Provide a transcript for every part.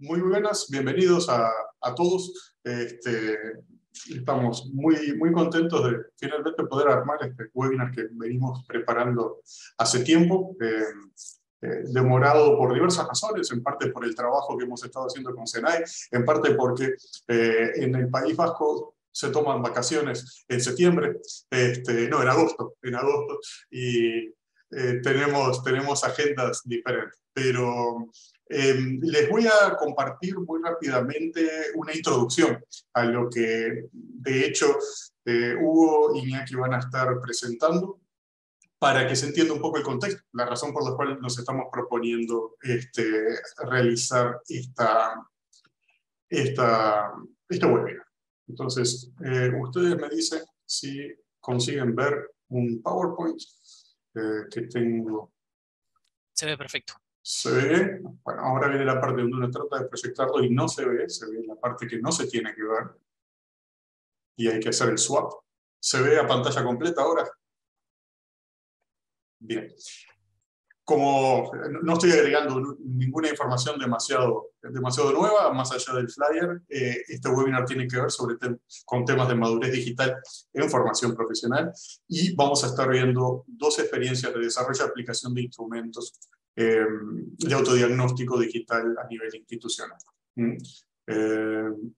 muy buenas, bienvenidos a, a todos. Este, estamos muy, muy contentos de finalmente poder armar este webinar que venimos preparando hace tiempo, eh, eh, demorado por diversas razones, en parte por el trabajo que hemos estado haciendo con SENAI, en parte porque eh, en el País Vasco se toman vacaciones en septiembre, este, no, en agosto, en agosto, y tenemos, tenemos agendas diferentes. Pero Em, les voy a compartir muy rápidamente una introducción a lo que de hecho eh, Hugo y Iñaki van a estar presentando para que se entienda un poco el contexto, la razón por la cual nos estamos proponiendo este, realizar esta, esta, este webinar. Entonces, eh, ustedes me dicen si consiguen ver un PowerPoint eh, que tengo. Se ve perfecto se ve, bueno, ahora viene la parte donde uno trata de proyectarlo y no se ve, se ve la parte que no se tiene que ver y hay que hacer el swap. ¿Se ve a pantalla completa ahora? Bien. Como no estoy agregando ninguna información demasiado, demasiado nueva, más allá del flyer, eh, este webinar tiene que ver sobre con temas de madurez digital en formación profesional y vamos a estar viendo dos experiencias de desarrollo y aplicación de instrumentos Em, de autodiagnóstico digital a nivel institucional. Mm. Em,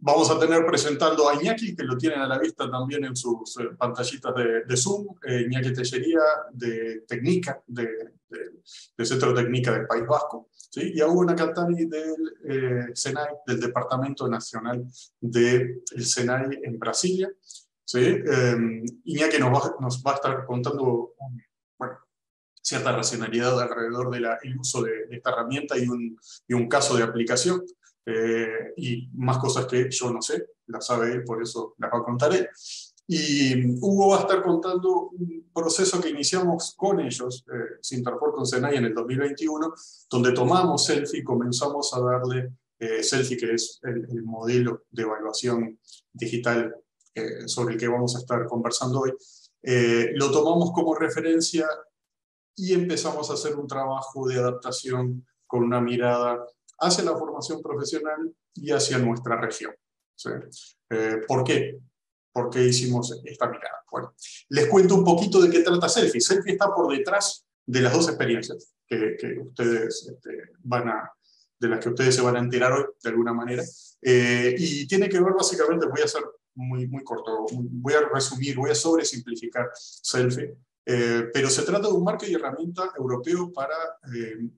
vamos a tener presentando a Iñaki, que lo tienen a la vista también en sus eh, pantallitas de, Zoom, eh, Iñaki Tellería de Técnica, de, del Centro Técnica del País Vasco, ¿sí? y a Hugo Nakatani del eh, SENAI, del Departamento Nacional del SENAI en Brasilia. ¿sí? Em, Iñaki nos va, nos va a estar contando un cierta racionalidad alrededor del uso de, esta herramienta y un, caso de aplicación. Eh, y más cosas que yo no sé, las sabe él, por eso las va a contar Y Hugo va a estar contando un proceso que iniciamos con ellos, eh, con Senai en el 2021, donde tomamos selfie y comenzamos a darle eh, selfie, que es el, modelo de evaluación digital eh, sobre el que vamos a estar conversando hoy. lo tomamos como referencia y empezamos a hacer un trabajo de adaptación con una mirada hacia la formación profesional y hacia nuestra región. Eh, ¿Por qué? ¿Por qué hicimos esta mirada? Bueno, les cuento un poquito de qué trata Selfie. Selfie está por detrás de las dos experiencias que, ustedes este, van a, de las que ustedes se van a enterar hoy, de alguna manera. Eh, y tiene que ver básicamente, voy a ser muy, muy corto, voy a resumir, voy a sobresimplificar Selfie eh, pero se trata de un marco y herramienta europeo para eh,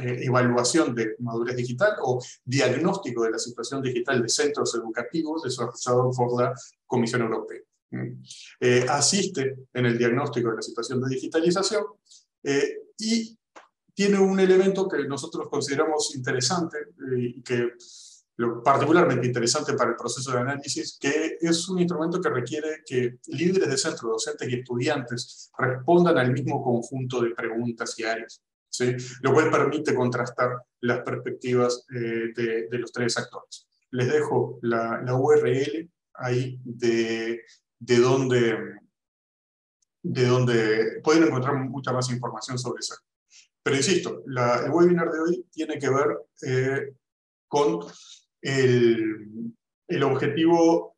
eh, evaluación de madurez digital o diagnóstico de la situación digital de centros educativos desarrollado por la Comisión Europea. Mm. asiste en el diagnóstico de la situación de digitalización y tiene un elemento que nosotros consideramos interesante y que lo particularmente interesante para el proceso de análisis, que es un instrumento que requiere que líderes de centro, docentes y estudiantes respondan al mismo conjunto de preguntas y áreas, ¿sí? lo cual permite contrastar las perspectivas eh, de, los tres actores. Les dejo la, URL ahí de, de, donde, de donde pueden encontrar mucha más información sobre eso. Pero insisto, la, el webinar de hoy tiene que ver eh, con el, objetivo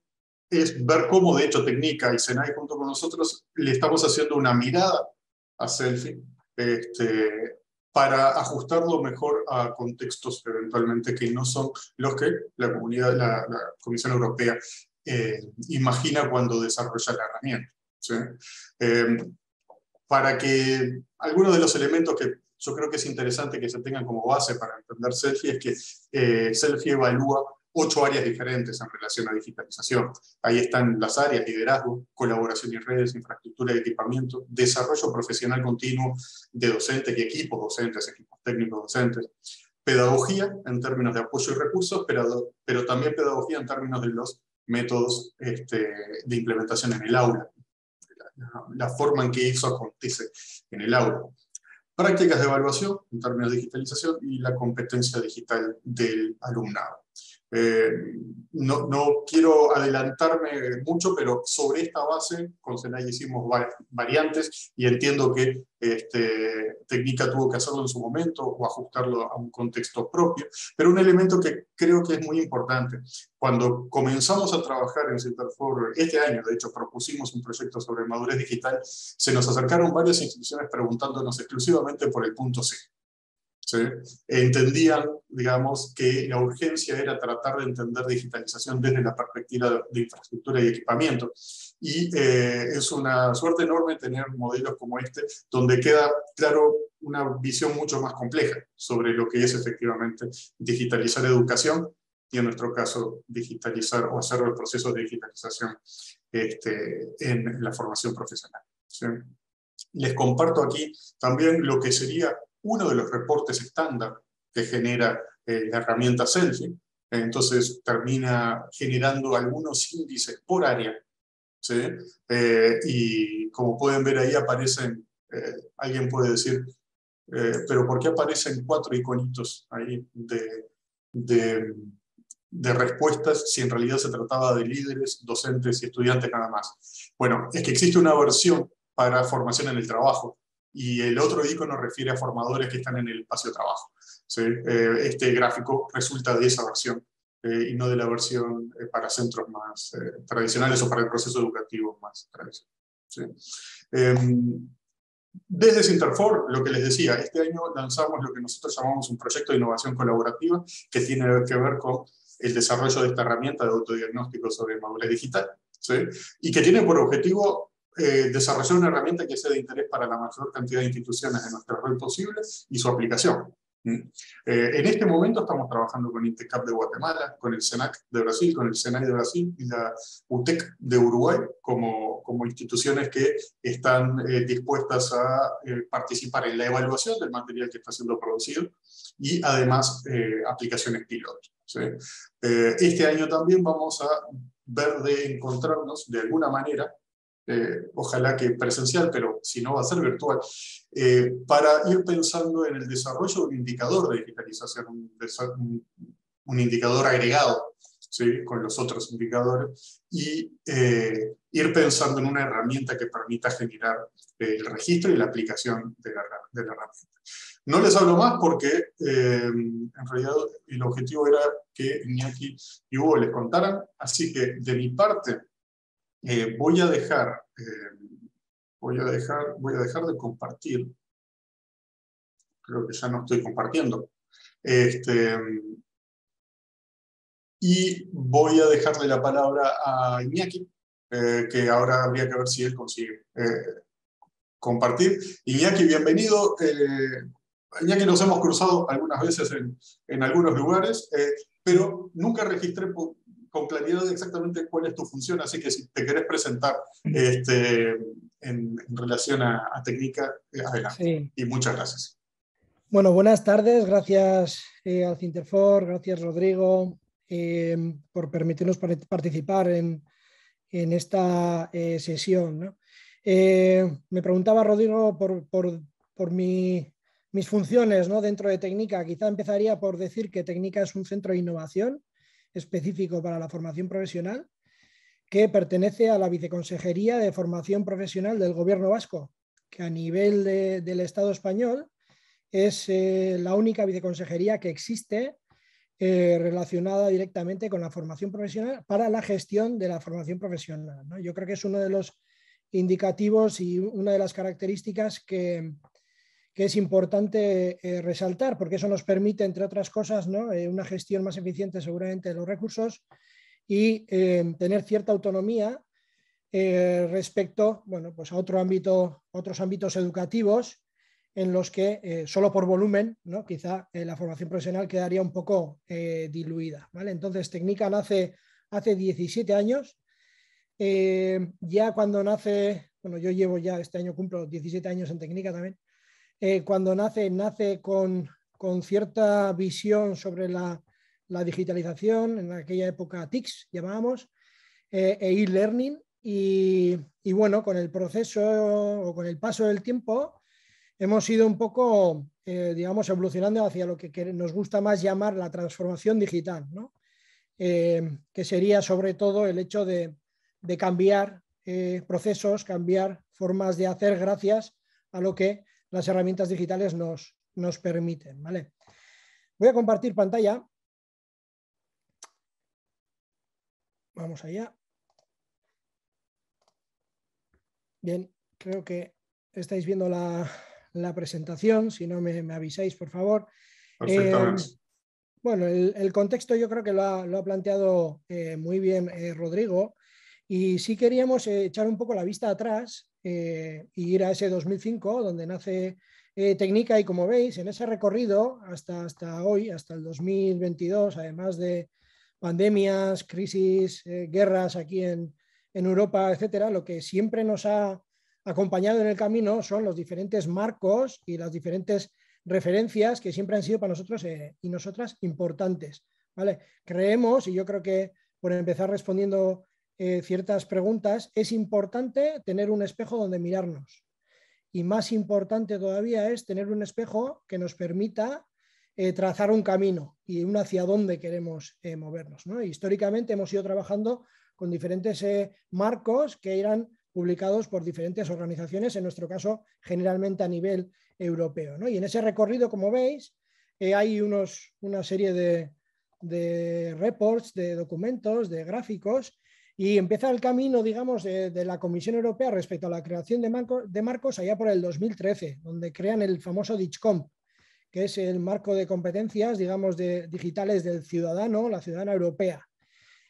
es ver cómo, de hecho, Técnica y Senai junto con nosotros le estamos haciendo una mirada a Selfie este, para ajustarlo mejor a contextos eventualmente que no son los que la comunidad, la, Comisión Europea eh, imagina cuando desarrolla la herramienta. Eh, para que algunos de los elementos que yo creo que es interesante que se tengan como base para entender Selfie, es que eh, Selfie evalúa ocho áreas diferentes en relación a digitalización. Ahí están las áreas, liderazgo, colaboración y redes, infraestructura y equipamiento, desarrollo profesional continuo de docentes y equipos docentes, equipos técnicos docentes, pedagogía en términos de apoyo y recursos, pero, pero también pedagogía en términos de los métodos este, de implementación en el aula, la, la forma en que eso acontece en el aula prácticas de evaluación en términos de digitalización y la competencia digital del alumnado. Eh, no, quiero adelantarme mucho, pero sobre esta base con Senai hicimos variantes y entiendo que este, Técnica tuvo que hacerlo en su momento o ajustarlo a un contexto propio. Pero un elemento que creo que es muy importante, cuando comenzamos a trabajar en Centerfor este año, de hecho propusimos un proyecto sobre madurez digital, se nos acercaron varias instituciones preguntándonos exclusivamente por el punto C entendían, digamos, que la urgencia era tratar de entender digitalización desde la perspectiva de, infraestructura y equipamiento. Y eh, es una suerte enorme tener modelos como este, donde queda claro una visión mucho más compleja sobre lo que es efectivamente digitalizar educación y en nuestro caso digitalizar o hacer el proceso de digitalización este, en la formación profesional. Les comparto aquí también lo que sería uno de los reportes estándar que genera eh, la herramienta Selfie. Entonces termina generando algunos índices por área. ¿sí? Eh, y como pueden ver ahí aparecen, eh, alguien puede decir, pero ¿por qué aparecen cuatro iconitos ahí de, de respuestas si en realidad se trataba de líderes, docentes y estudiantes nada más? Bueno, es que existe una versión para formación en el trabajo y el otro icono refiere a formadores que están en el espacio de trabajo. Eh, este gráfico resulta de esa versión eh, y no de la versión eh, para centros más tradicionales o para el proceso educativo más tradicional. Em, desde Sinterfor, lo que les decía, este año lanzamos lo que nosotros llamamos un proyecto de innovación colaborativa que tiene que ver con el desarrollo de esta herramienta de autodiagnóstico sobre madurez digital, y que tiene por objetivo eh, desarrollar una herramienta que sea de interés para la mayor cantidad de instituciones de nuestra red posible y su aplicación. Mm. Eh, en este momento estamos trabajando con INTECAP de Guatemala, con el SENAC de Brasil, con el SENAI de Brasil y la UTEC de Uruguay como, como instituciones que están eh, dispuestas a participar en la evaluación del material que está siendo producido y además aplicaciones piloto. este año también vamos a ver de encontrarnos de alguna manera eh, ojalá que presencial, pero si no va a ser virtual, eh, para ir pensando en el desarrollo de un indicador de digitalización, un, indicador agregado ¿sí? con los otros indicadores y eh, ir pensando en una herramienta que permita generar el registro y la aplicación de la, herramienta. No les hablo más porque en realidad el objetivo era que Niaki y Hugo les contaran, así que de mi parte eh, voy, a dejar, eh, voy, a dejar, voy a dejar de compartir. Creo que ya no estoy compartiendo. Este, y voy a dejarle la palabra a Iñaki, eh, que ahora habría que ver si él consigue compartir. Iñaki, bienvenido. Iñaki, nos hemos cruzado algunas veces en, en algunos lugares, pero nunca registré con claridad de exactamente cuál es tu función, así que si te querés presentar este, en, relación a, técnica, eh, adelante. Y muchas gracias. Bueno, buenas tardes, gracias eh, al Cinterfor, gracias Rodrigo em, por permitirnos participar en, esta eh, sesión. me preguntaba Rodrigo por, mis funciones ¿no? dentro de Técnica. Quizá empezaría por decir que Técnica es un centro de innovación específico para la formación profesional que pertenece a la Viceconsejería de Formación Profesional del Gobierno Vasco, que a nivel del Estado español es eh, la única viceconsejería que existe eh, relacionada directamente con la formación profesional para la gestión de la formación profesional. Yo creo que es uno de los indicativos y una de las características que, que es importante eh, resaltar, porque eso nos permite, entre otras cosas, eh, una gestión más eficiente seguramente de los recursos y eh, tener cierta autonomía respecto bueno, pues a otro ámbito, otros ámbitos educativos en los que solo por volumen quizá la formación profesional quedaría un poco diluida. Entonces, Técnica nace hace 17 años. ya cuando nace, bueno, yo llevo ya, este año cumplo 17 años en Técnica también, eh, cuando nace, nace con, cierta visión sobre la, digitalización, en aquella época TICS llamábamos, eh, e learning Y, bueno, con el proceso o con el paso del tiempo, hemos ido un poco, eh, digamos, evolucionando hacia lo que nos gusta más llamar la transformación digital, que sería sobre todo el hecho de, de cambiar procesos, cambiar formas de hacer gracias a lo que las herramientas digitales nos, nos permiten. ¿vale? Voy a compartir pantalla. Vamos allá. Bien, creo que estáis viendo la, presentación. Si no, me, avisáis, por favor. Eh, bueno, el, contexto yo creo que lo ha, planteado eh, muy bien eh, Rodrigo. Y sí queríamos echar un poco la vista atrás eh, y ir a ese 2005 donde nace eh, Técnica y como veis en ese recorrido hasta, hasta hoy, hasta el 2022, además de pandemias, crisis, eh, guerras aquí en, Europa, etcétera, lo que siempre nos ha acompañado en el camino son los diferentes marcos y las diferentes referencias que siempre han sido para nosotros y nosotras importantes. ¿vale? Creemos, y yo creo que por empezar respondiendo eh, ciertas preguntas, es importante tener un espejo donde mirarnos. Y más importante todavía es tener un espejo que nos permita eh, trazar un camino y un hacia dónde queremos eh, movernos. ¿no? Históricamente hemos ido trabajando con diferentes marcos que eran publicados por diferentes organizaciones, en nuestro caso generalmente a nivel europeo. ¿no? Y en ese recorrido, como veis, hay una serie de, de reports, de documentos, de gráficos y empieza el camino, digamos, de, la Comisión Europea respecto a la creación de, marcos allá por el 2013, donde crean el famoso DICHCOMP, que es el marco de competencias, digamos, de, digitales del ciudadano, la ciudadana europea.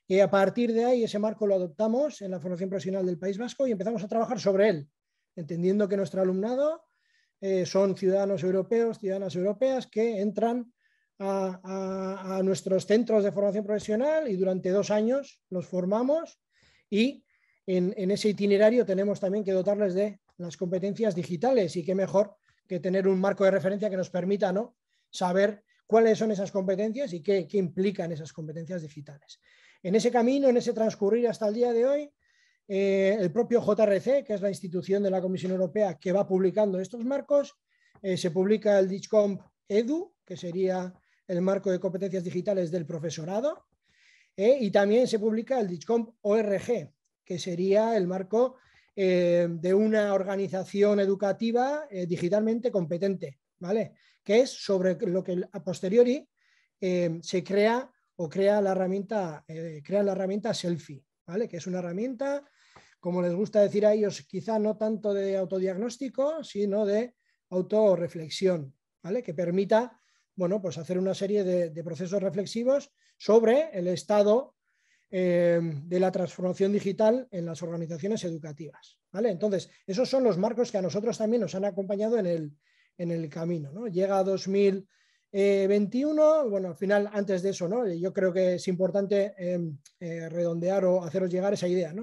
Y a partir de ahí, ese marco lo adoptamos en la formación profesional del País Vasco y empezamos a trabajar sobre él, entendiendo que nuestro alumnado eh, son ciudadanos europeos, ciudadanas europeas que entran a, nuestros centros de formación profesional y durante dos años los formamos y en, ese itinerario tenemos también que dotarles de las competencias digitales y qué mejor que tener un marco de referencia que nos permita ¿no? saber cuáles son esas competencias y qué, implican esas competencias digitales. En ese camino, en ese transcurrir hasta el día de hoy, eh, el propio JRC, que es la institución de la Comisión Europea que va publicando estos marcos, eh, se publica el DIGCOMP EDU, que sería el marco de competencias digitales del profesorado, ¿eh? y también se publica el digcomp ORG, que sería el marco eh, de una organización educativa eh, digitalmente competente, ¿vale? Que es sobre lo que a posteriori se crea o crea la herramienta, crea la herramienta Selfie, ¿vale? Que es una herramienta, como les gusta decir a ellos, quizá no tanto de autodiagnóstico, sino de autorreflexión, ¿vale? Que permita bueno, pues hacer una serie de, procesos reflexivos sobre el estado eh, de la transformación digital en las organizaciones educativas. ¿vale? Entonces, esos son los marcos que a nosotros también nos han acompañado en el, camino. Llega 2021, bueno, al final, antes de eso, ¿no? yo creo que es importante em, eh, redondear o haceros llegar esa idea.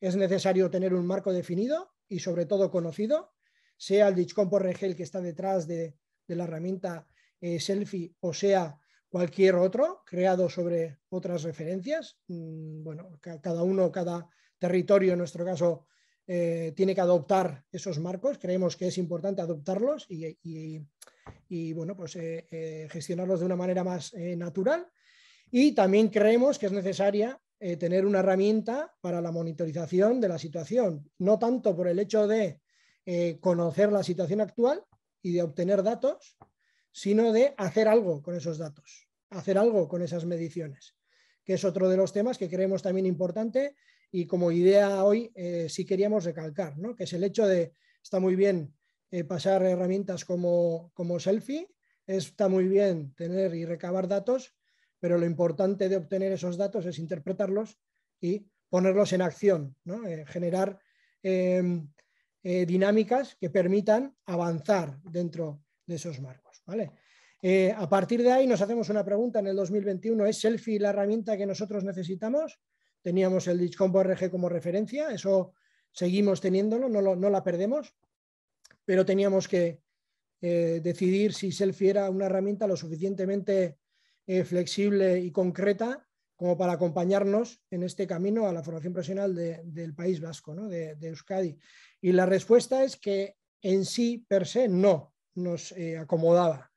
Es necesario tener un marco definido y sobre todo conocido, sea el Dichcom por Regel que está detrás de la herramienta eh, selfie o sea cualquier otro creado sobre otras referencias. Mm, bueno, cada uno, cada territorio en nuestro caso eh, tiene que adoptar esos marcos. Creemos que es importante adoptarlos y, bueno, pues eh, gestionarlos de una manera más natural. Y también creemos que es necesaria tener una herramienta para la monitorización de la situación, no tanto por el hecho de conocer la situación actual y de obtener datos, sino de hacer algo con esos datos, hacer algo con esas mediciones, que es otro de los temas que creemos también importante y como idea hoy eh, sí queríamos recalcar, ¿no? que es el hecho de, está muy bien eh, pasar herramientas como, como selfie, está muy bien tener y recabar datos, pero lo importante de obtener esos datos es interpretarlos y ponerlos en acción, ¿no? Eh, generar em, dinámicas que permitan avanzar dentro de esos marcos. Eh, a partir de ahí nos hacemos una pregunta en el 2021, ¿es Selfie la herramienta que nosotros necesitamos? Teníamos el Ditchcombo RG como referencia, eso seguimos teniéndolo, no, la perdemos, pero teníamos que eh, decidir si Selfie era una herramienta lo suficientemente eh, flexible y concreta como para acompañarnos en este camino a la formación profesional del País Vasco, de Euskadi. Y la respuesta es que en sí, per se, no nos eh, acomodaba.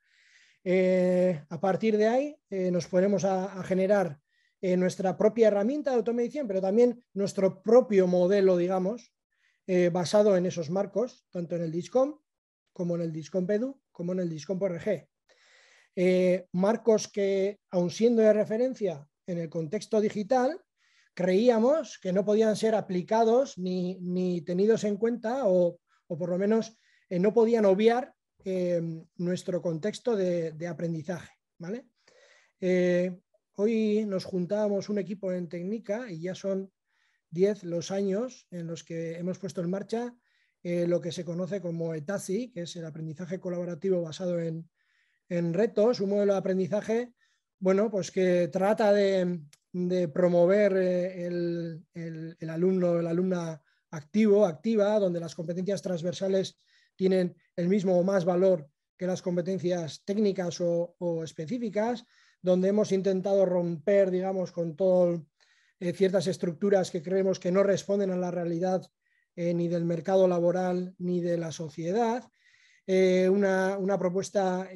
Eh, a partir de ahí eh, nos ponemos a, generar nuestra propia herramienta de automedición, pero también nuestro propio modelo, digamos, basado en esos marcos, tanto en el DISCOM como en el DISCOM PEDU, como en el DISCOM RG. marcos que, aun siendo de referencia en el contexto digital, creíamos que no podían ser aplicados ni, tenidos en cuenta o, por lo menos no podían obviar Em, nuestro contexto de, aprendizaje. ¿vale? Eh, hoy nos juntábamos un equipo en Técnica y ya son 10 los años en los que hemos puesto en marcha eh, lo que se conoce como ETASI, que es el aprendizaje colaborativo basado en, retos, un modelo de aprendizaje bueno, pues que trata de, promover eh, el, el, el alumno, la alumna activo, activa, donde las competencias transversales tienen el mismo o más valor que las competencias técnicas o, específicas, donde hemos intentado romper, digamos, con todas eh, ciertas estructuras que creemos que no responden a la realidad eh, ni del mercado laboral ni de la sociedad. Eh, una, propuesta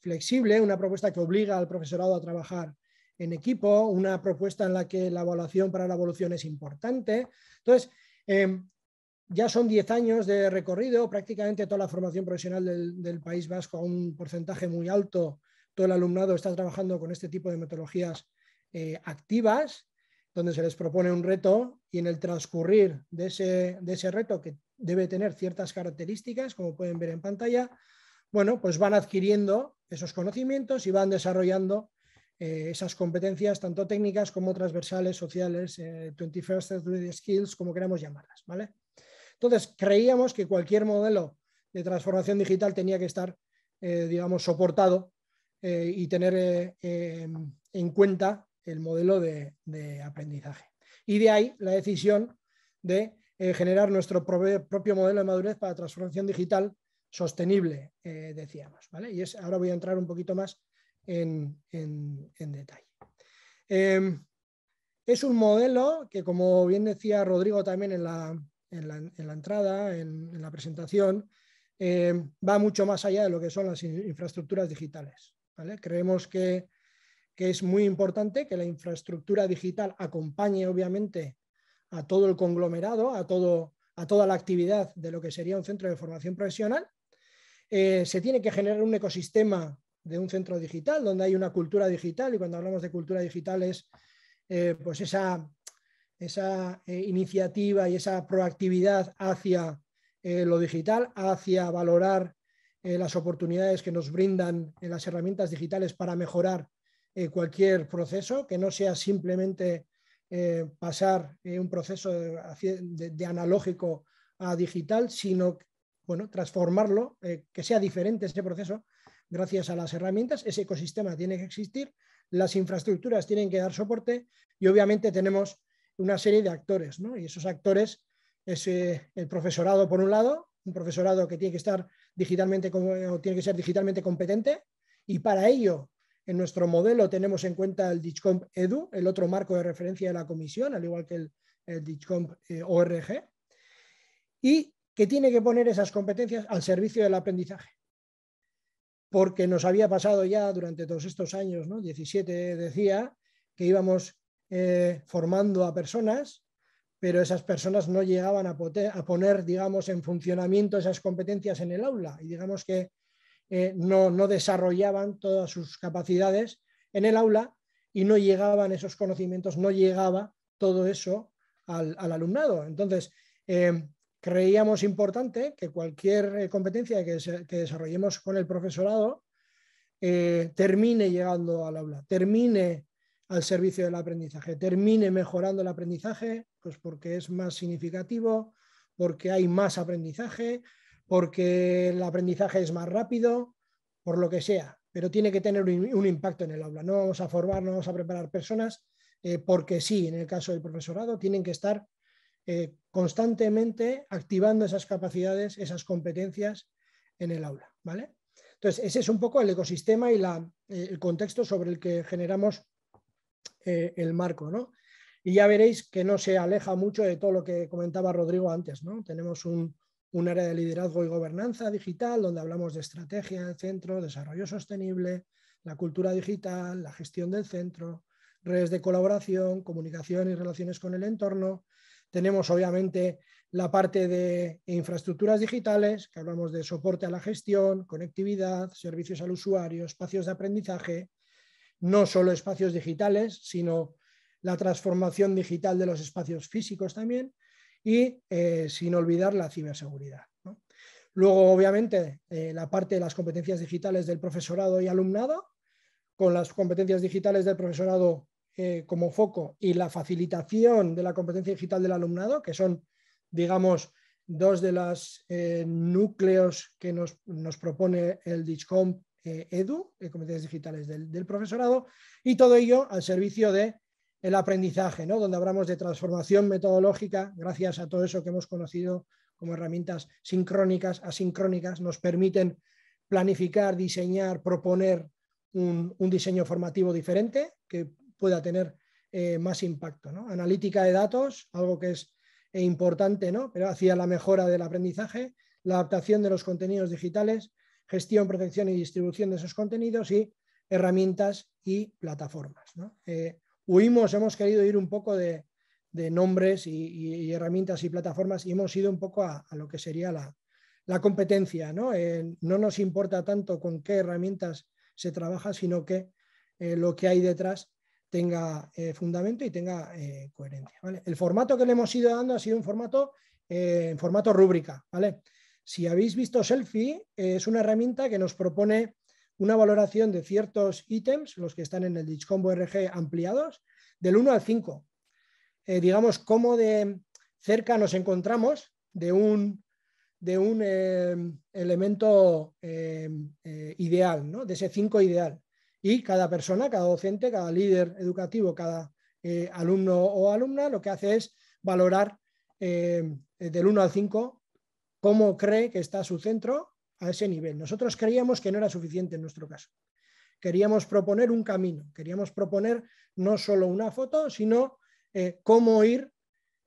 flexible, una propuesta que obliga al profesorado a trabajar en equipo, una propuesta en la que la evaluación para la evolución es importante. Entonces, em, ya son 10 años de recorrido, prácticamente toda la formación profesional del, País Vasco a un porcentaje muy alto, todo el alumnado está trabajando con este tipo de metodologías eh, activas, donde se les propone un reto y en el transcurrir de ese, reto que debe tener ciertas características, como pueden ver en pantalla, bueno, pues van adquiriendo esos conocimientos y van desarrollando eh, esas competencias, tanto técnicas como transversales, sociales, 21st eh, Skills, como queramos llamarlas, ¿vale? Entonces, creíamos que cualquier modelo de transformación digital tenía que estar, eh, digamos, soportado eh, y tener eh, em, en cuenta el modelo de, aprendizaje. Y de ahí la decisión de generar nuestro propio modelo de madurez para transformación digital sostenible, decíamos. Y es, ahora voy a entrar un poquito más en detalle. Em, es un modelo que, como bien decía Rodrigo también en la, en la, entrada, en, la presentación, eh, va mucho más allá de lo que son las infraestructuras digitales. Creemos que, es muy importante que la infraestructura digital acompañe, obviamente, a todo el conglomerado, a, todo, a toda la actividad de lo que sería un centro de formación profesional. Eh, se tiene que generar un ecosistema de un centro digital donde hay una cultura digital y cuando hablamos de cultura digital es eh, pues esa esa eh, iniciativa y esa proactividad hacia eh, lo digital, hacia valorar eh, las oportunidades que nos brindan las herramientas digitales para mejorar cualquier proceso, que no sea simplemente pasar un proceso de, analógico a digital, sino bueno, transformarlo, que sea diferente ese proceso gracias a las herramientas. Ese ecosistema tiene que existir, las infraestructuras tienen que dar soporte y obviamente tenemos una serie de actores, ¿no? Y esos actores es eh, el profesorado por un lado, un profesorado que tiene que estar digitalmente o tiene que ser digitalmente competente y para ello en nuestro modelo tenemos en cuenta el DICHCOMP EDU, el otro marco de referencia de la comisión, al igual que el, el ORG, eh, y que tiene que poner esas competencias al servicio del aprendizaje. Porque nos había pasado ya durante todos estos años, ¿no? 17 decía, que íbamos eh, formando a personas, pero esas personas no llegaban a, poner, digamos, en funcionamiento esas competencias en el aula y digamos que eh, no, desarrollaban todas sus capacidades en el aula y no llegaban esos conocimientos, no llegaba todo eso al, alumnado. Entonces, em, creíamos importante que cualquier eh, competencia que, desarrollemos con el profesorado termine llegando al aula, termine al servicio del aprendizaje. Termine mejorando el aprendizaje, pues porque es más significativo, porque hay más aprendizaje, porque el aprendizaje es más rápido, por lo que sea, pero tiene que tener un, impacto en el aula. No vamos a formar, no vamos a preparar personas, eh, porque sí, en el caso del profesorado, tienen que estar eh, constantemente activando esas capacidades, esas competencias en el aula. ¿vale? Entonces, ese es un poco el ecosistema y el contexto sobre el que generamos eh, el marco, ¿no? Y ya veréis que no se aleja mucho de todo lo que comentaba Rodrigo antes, ¿no? Tenemos un, un área de liderazgo y gobernanza digital, donde hablamos de estrategia del centro, desarrollo sostenible, la cultura digital, la gestión del centro, redes de colaboración, comunicación y relaciones con el entorno. Tenemos obviamente la parte de infraestructuras digitales, que hablamos de soporte a la gestión, conectividad, servicios al usuario, espacios de aprendizaje, no solo espacios digitales, sino la transformación digital de los espacios físicos también y eh, sin olvidar la ciberseguridad. Luego, obviamente, eh, la parte de las competencias digitales del profesorado y alumnado, con las competencias digitales del profesorado eh, como foco y la facilitación de la competencia digital del alumnado, que son, digamos, dos de los núcleos que nos, propone el DIGCOMP eh, EDU, eh, Comités Digitales del, Profesorado, y todo ello al servicio del el aprendizaje, ¿no? donde hablamos de transformación metodológica, gracias a todo eso que hemos conocido como herramientas sincrónicas, asincrónicas, nos permiten planificar, diseñar, proponer un, diseño formativo diferente que pueda tener eh, más impacto. Analítica de datos, algo que es importante, ¿no? pero hacia la mejora del aprendizaje, la adaptación de los contenidos digitales gestión, protección y distribución de esos contenidos y herramientas y plataformas. ¿no? Eh, huimos, hemos querido ir un poco de, nombres y, herramientas y plataformas y hemos ido un poco a, lo que sería la, competencia. Eh, ¿no? nos importa tanto con qué herramientas se trabaja, sino que eh, lo que hay detrás tenga fundamento y tenga coherencia. El formato que le hemos ido dando ha sido un formato en formato rúbrica. ¿vale? Si habéis visto Selfie, eh, es una herramienta que nos propone una valoración de ciertos ítems, los que están en el Combo RG ampliados, del 1 al 5. Eh, digamos, cómo de cerca nos encontramos de un, de un eh, elemento ideal, ¿no? de ese 5 ideal. Y cada persona, cada docente, cada líder educativo, cada alumno o alumna, lo que hace es valorar del 1 al 5 cómo cree que está su centro a ese nivel. Nosotros creíamos que no era suficiente en nuestro caso. Queríamos proponer un camino, queríamos proponer no solo una foto, sino eh, cómo ir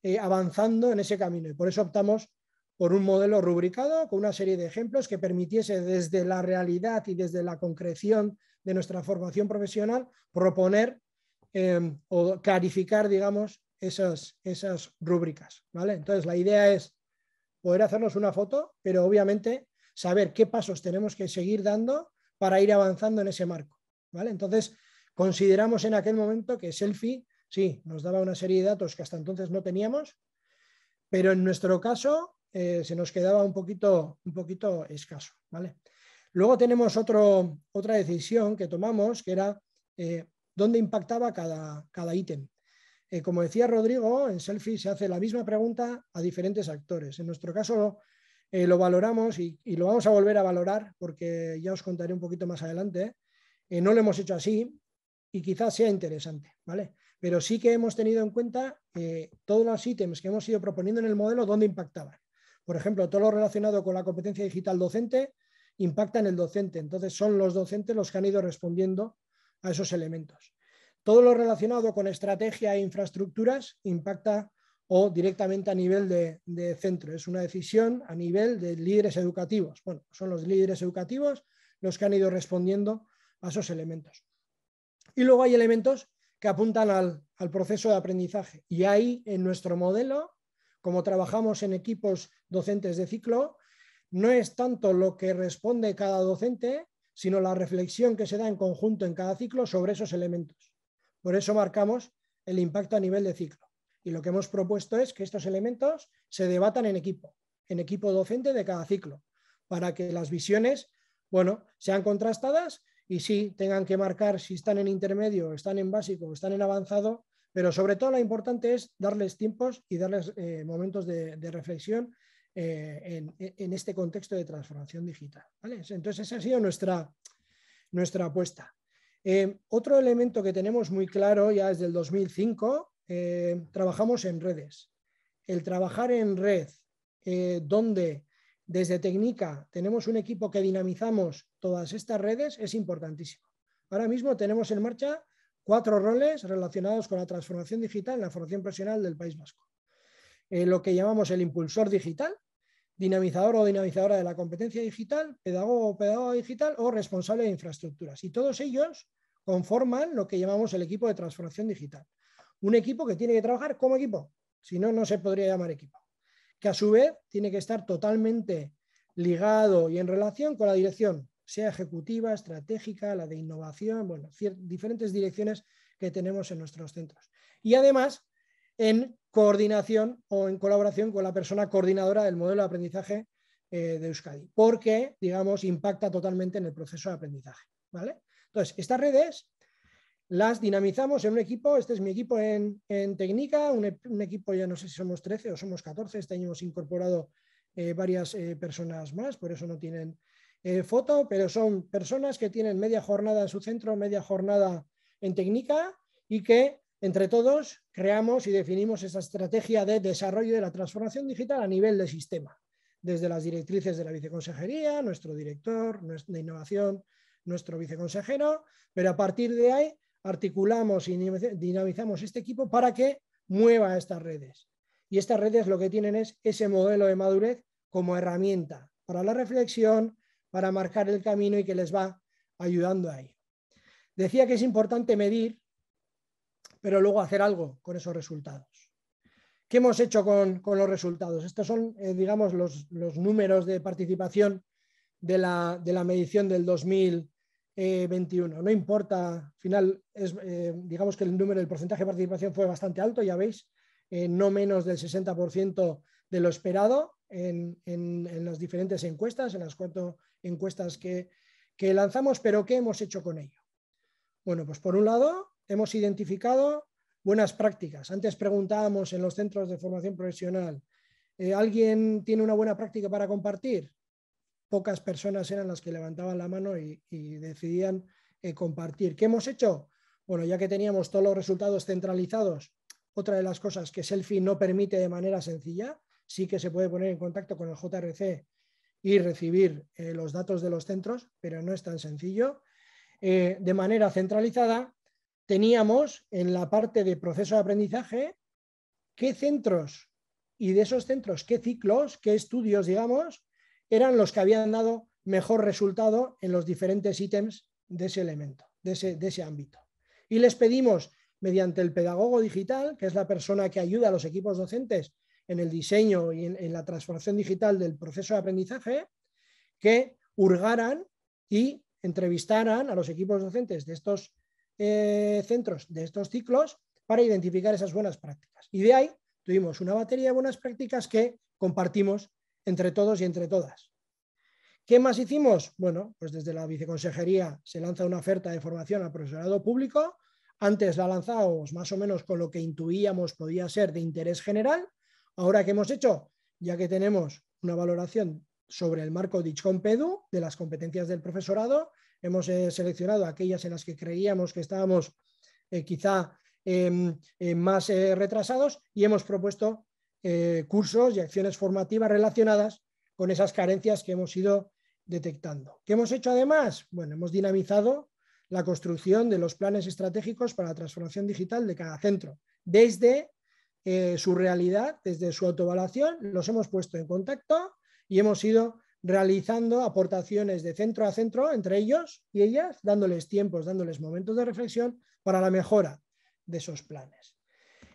eh, avanzando en ese camino. Y por eso optamos por un modelo rubricado con una serie de ejemplos que permitiese desde la realidad y desde la concreción de nuestra formación profesional proponer em, o clarificar, digamos, esas, esas rúbricas. ¿vale? Entonces, la idea es poder hacernos una foto, pero obviamente saber qué pasos tenemos que seguir dando para ir avanzando en ese marco. ¿vale? Entonces, consideramos en aquel momento que selfie, sí, nos daba una serie de datos que hasta entonces no teníamos, pero en nuestro caso eh, se nos quedaba un poquito, un poquito escaso. ¿vale? Luego tenemos otra decisión que tomamos, que era eh, dónde impactaba cada, cada ítem. Eh, como decía Rodrigo, en Selfie se hace la misma pregunta a diferentes actores. En nuestro caso eh, lo valoramos y, lo vamos a volver a valorar porque ya os contaré un poquito más adelante. Eh, no lo hemos hecho así y quizás sea interesante, ¿vale? Pero sí que hemos tenido en cuenta todos los ítems que hemos ido proponiendo en el modelo, dónde impactaban. Por ejemplo, todo lo relacionado con la competencia digital docente impacta en el docente. Entonces son los docentes los que han ido respondiendo a esos elementos. Todo lo relacionado con estrategia e infraestructuras impacta o directamente a nivel de, centro. Es una decisión a nivel de líderes educativos. Bueno, son los líderes educativos los que han ido respondiendo a esos elementos. Y luego hay elementos que apuntan al proceso de aprendizaje. Y ahí, en nuestro modelo, como trabajamos en equipos docentes de ciclo, no es tanto lo que responde cada docente, sino la reflexión que se da en conjunto en cada ciclo sobre esos elementos. Por eso marcamos el impacto a nivel de ciclo. Y lo que hemos propuesto es que estos elementos se debatan en equipo, en equipo docente de cada ciclo, para que las visiones, bueno, sean contrastadas y sí tengan que marcar si están en intermedio, están en básico, están en avanzado, pero sobre todo lo importante es darles tiempos y darles eh, momentos de, reflexión eh, en, este contexto de transformación digital. Entonces, esa ha sido nuestra, nuestra apuesta. Eh, otro elemento que tenemos muy claro ya desde el 2005, trabajamos en redes. El trabajar en red, eh, donde desde Técnica tenemos un equipo que dinamizamos todas estas redes, es importantísimo. Ahora mismo tenemos en marcha cuatro roles relacionados con la transformación digital en la formación profesional del País Vasco. Eh, lo que llamamos el impulsor digital, dinamizador o dinamizadora de la competencia digital, pedagogo o pedagoga digital o responsable de infraestructuras. Y todos ellos conforman lo que llamamos el equipo de transformación digital. Un equipo que tiene que trabajar como equipo, si no, no se podría llamar equipo. Que a su vez tiene que estar totalmente ligado y en relación con la dirección, sea ejecutiva, estratégica, la de innovación, bueno, diferentes direcciones que tenemos en nuestros centros. Y además, en coordinación o en colaboración con la persona coordinadora del modelo de aprendizaje eh, de Euskadi, porque, digamos, impacta totalmente en el proceso de aprendizaje. ¿vale? Entonces, estas redes las dinamizamos en un equipo, este es mi equipo en, técnica, un, equipo ya no sé si somos 13 o somos 14, este año hemos incorporado eh, varias eh, personas más, por eso no tienen foto, pero son personas que tienen media jornada en su centro, media jornada en técnica y que entre todos, creamos y definimos esa estrategia de desarrollo de la transformación digital a nivel de sistema, desde las directrices de la viceconsejería, nuestro director de innovación, nuestro viceconsejero, pero a partir de ahí articulamos y dinamizamos este equipo para que mueva estas redes. Y estas redes lo que tienen es ese modelo de madurez como herramienta para la reflexión, para marcar el camino y que les va ayudando ahí. Decía que es importante medir pero luego hacer algo con esos resultados. ¿Qué hemos hecho con, los resultados? Estos son, eh, digamos, los, números de participación de la, medición del 2021. No importa, al final, es, eh, digamos que el número, el porcentaje de participación fue bastante alto, ya veis, eh, no menos del 60% de lo esperado en, las diferentes encuestas, en las cuatro encuestas que, que lanzamos, pero ¿qué hemos hecho con ello? Bueno, pues por un lado, hemos identificado buenas prácticas. Antes preguntábamos en los centros de formación profesional, eh, ¿alguien tiene una buena práctica para compartir? Pocas personas eran las que levantaban la mano y, decidían eh, compartir. ¿Qué hemos hecho? Bueno, ya que teníamos todos los resultados centralizados, otra de las cosas que Selfie no permite de manera sencilla, sí que se puede poner en contacto con el JRC y recibir eh, los datos de los centros, pero no es tan sencillo. de manera centralizada, teníamos en la parte de proceso de aprendizaje qué centros y de esos centros qué ciclos, qué estudios, digamos, eran los que habían dado mejor resultado en los diferentes ítems de ese elemento, de ese, de ese ámbito. Y les pedimos, mediante el pedagogo digital, que es la persona que ayuda a los equipos docentes en el diseño y en, en la transformación digital del proceso de aprendizaje, que hurgaran y entrevistaran a los equipos docentes de estos eh, centros de estos ciclos para identificar esas buenas prácticas. Y de ahí tuvimos una batería de buenas prácticas que compartimos entre todos y entre todas. ¿Qué más hicimos? Bueno, pues desde la viceconsejería se lanza una oferta de formación al profesorado público. Antes la lanzábamos más o menos con lo que intuíamos podía ser de interés general. Ahora que hemos hecho, ya que tenemos una valoración sobre el marco DICHCOMPEDU de las competencias del profesorado, hemos eh, seleccionado aquellas en las que creíamos que estábamos eh, quizá em, em, más eh, retrasados y hemos propuesto cursos y acciones formativas relacionadas con esas carencias que hemos ido detectando. ¿Qué hemos hecho además? Bueno, hemos dinamizado la construcción de los planes estratégicos para la transformación digital de cada centro, desde su realidad, desde su autoevaluación, los hemos puesto en contacto y hemos ido realizando aportaciones de centro a centro entre ellos y ellas, dándoles tiempos, dándoles momentos de reflexión para la mejora de esos planes.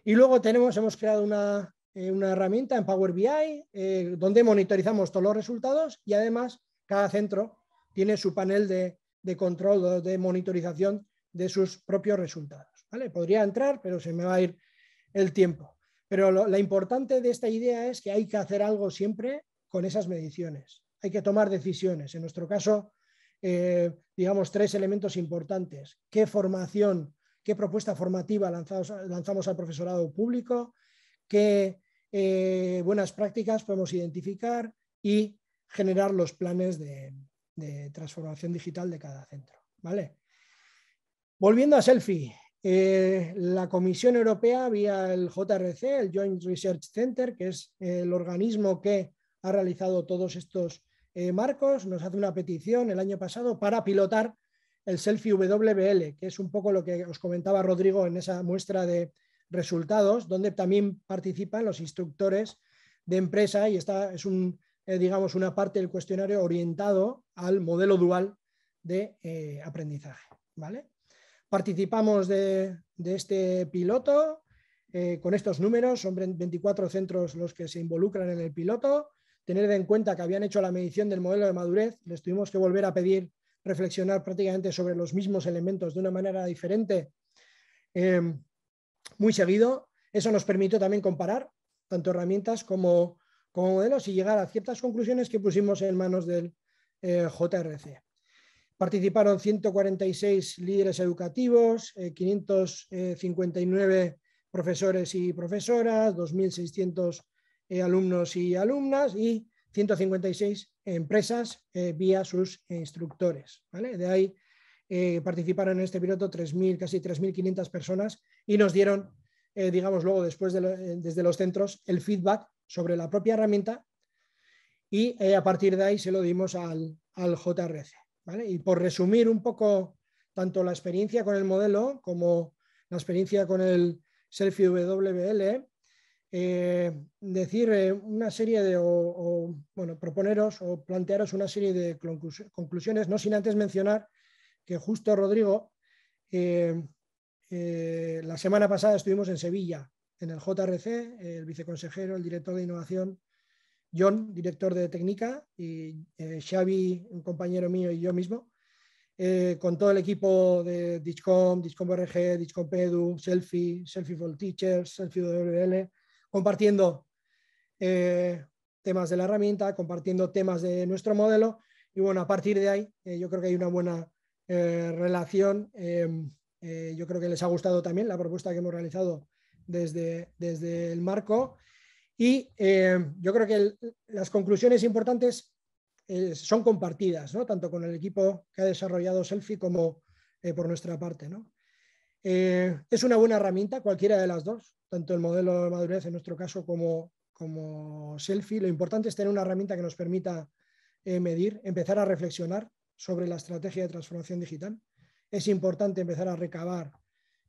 Y luego tenemos, hemos creado una, eh, herramienta en Power BI eh, donde monitorizamos todos los resultados y además cada centro tiene su panel de, de control, de monitorización de sus propios resultados. Podría entrar, pero se me va a ir el tiempo. Pero lo, la importante de esta idea es que hay que hacer algo siempre con esas mediciones hay que tomar decisiones. En nuestro caso, eh, digamos, tres elementos importantes. ¿Qué formación, qué propuesta formativa lanzamos, al profesorado público? ¿Qué eh, buenas prácticas podemos identificar? Y generar los planes de, transformación digital de cada centro. ¿vale? Volviendo a Selfie, eh, la Comisión Europea, vía el JRC, el Joint Research Center, que es el organismo que ha realizado todos estos eh, Marcos nos hace una petición el año pasado para pilotar el selfie WBL, que es un poco lo que os comentaba Rodrigo en esa muestra de resultados, donde también participan los instructores de empresa y esta es un, eh, digamos, una parte del cuestionario orientado al modelo dual de eh, aprendizaje. ¿vale? Participamos de, este piloto con estos números, son 24 centros los que se involucran en el piloto, tener en cuenta que habían hecho la medición del modelo de madurez, les tuvimos que volver a pedir reflexionar prácticamente sobre los mismos elementos de una manera diferente eh, muy seguido. Eso nos permitió también comparar tanto herramientas como, como modelos y llegar a ciertas conclusiones que pusimos en manos del eh, JRC. Participaron 146 líderes educativos, 559 eh, profesores y profesoras, 2.600 eh, alumnos y alumnas y 156 empresas eh, vía sus instructores. De ahí eh, participaron en este piloto 3.000, casi 3.500 personas y nos dieron, digamos, luego después de desde los centros el feedback sobre la propia herramienta y a partir de ahí se lo dimos al, al JRC. Y por resumir un poco tanto la experiencia con el modelo como la experiencia con el Selfie WL, eh, decir eh, una serie de, o, bueno, proponeros o plantearos una serie de conclusiones, no sin antes mencionar que justo Rodrigo, eh, la semana pasada estuvimos en Sevilla, en el JRC, el viceconsejero, el director de innovación, John, director de Técnica, y Xavi, un compañero mío y yo mismo, con todo el equipo de Discom, Discom RG, Discom Pedu, Selfie, Selfie for Teachers, Selfie WL, compartiendo eh, temas de la herramienta, compartiendo temas de nuestro modelo. Y bueno, a partir de ahí, eh, yo creo que hay una buena eh, relación. Em, yo creo que les ha gustado también la propuesta que hemos realizado desde, desde el marco. Y em, yo creo que las conclusiones importantes son compartidas, ¿no? tanto con el equipo que ha desarrollado Selfie como por nuestra parte. ¿no? Eh, es una buena herramienta, cualquiera de las dos, tanto el modelo de madurez en nuestro caso como, como selfie. Lo importante es tener una herramienta que nos permita eh, medir, empezar a reflexionar sobre la estrategia de transformación digital. Es importante empezar a recabar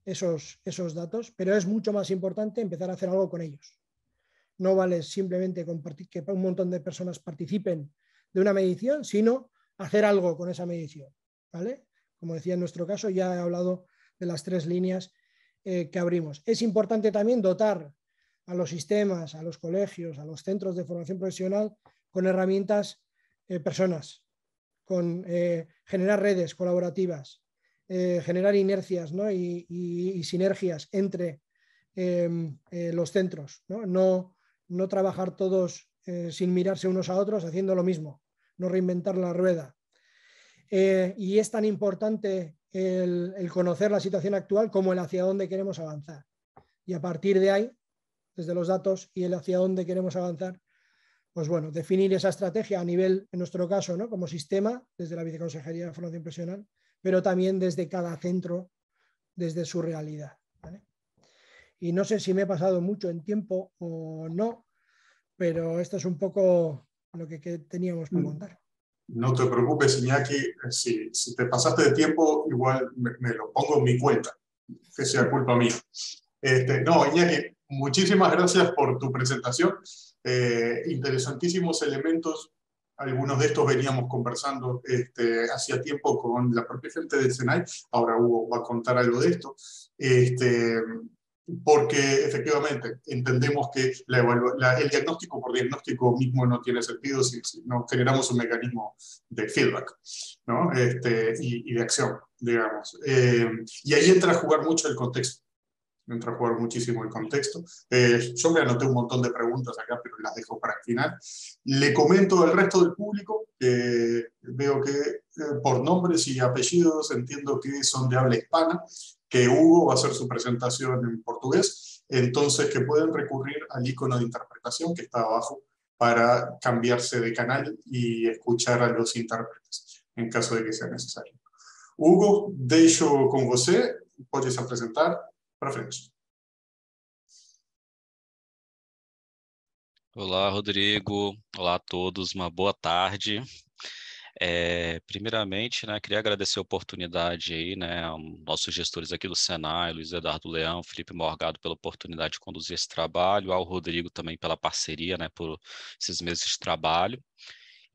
esos, esos datos, pero es mucho más importante empezar a hacer algo con ellos. No vale simplemente que un montón de personas participen de una medición, sino hacer algo con esa medición. ¿vale? Como decía en nuestro caso, ya he hablado de las tres líneas eh, que abrimos. Es importante también dotar a los sistemas, a los colegios, a los centros de formación profesional con herramientas, eh, personas, con eh, generar redes colaborativas, generar inercias ¿no? y, sinergias entre em, los centros. No, no, trabajar todos sin mirarse unos a otros haciendo lo mismo, no reinventar la rueda. y es tan importante el, conocer la situación actual como el hacia dónde queremos avanzar. Y a partir de ahí, desde los datos y el hacia dónde queremos avanzar, pues bueno, definir esa estrategia a nivel, en nuestro caso, ¿no? como sistema, desde la Viceconsejería de Formación Profesional, pero también desde cada centro, desde su realidad. Y no sé si me he pasado mucho en tiempo o no, pero esto es un poco lo que, que teníamos que mm. contar. No te preocupes, Iñaki, si, si te pasaste de tiempo, igual me, lo pongo en mi cuenta, que sea culpa mía. Este, no, Iñaki, muchísimas gracias por tu presentación. Eh, interesantísimos elementos. Algunos de estos veníamos conversando este, hacía tiempo con la propia gente del SENAI. Ahora Hugo va a contar algo de esto. Este, porque efectivamente entendemos que el diagnóstico por diagnóstico mismo no tiene sentido si, no generamos un mecanismo de feedback ¿no? Este, y, de acción, digamos. Eh, y ahí entra a jugar mucho el contexto. Entra a jugar muchísimo el contexto. Eh, yo me anoté un montón de preguntas acá, pero las dejo para el final. Le comento al resto del público, que veo que eh, por nombres y apellidos entiendo que son de habla hispana, que Hugo va a hacer su presentación en portugués, entonces que pueden recurrir al icono de interpretación que está abajo para cambiarse de canal y escuchar a los intérpretes en caso de que sea necesario. Hugo, dejo con você, pode se apresentar para frente. Olá, Rodrigo. hola a todos, uma boa tarde. É, primeiramente, né, queria agradecer a oportunidade aí, né, nossos gestores aqui do Senai, Luiz Eduardo Leão, Felipe Morgado, pela oportunidade de conduzir esse trabalho, ao Rodrigo também pela parceria, né, por esses meses de trabalho.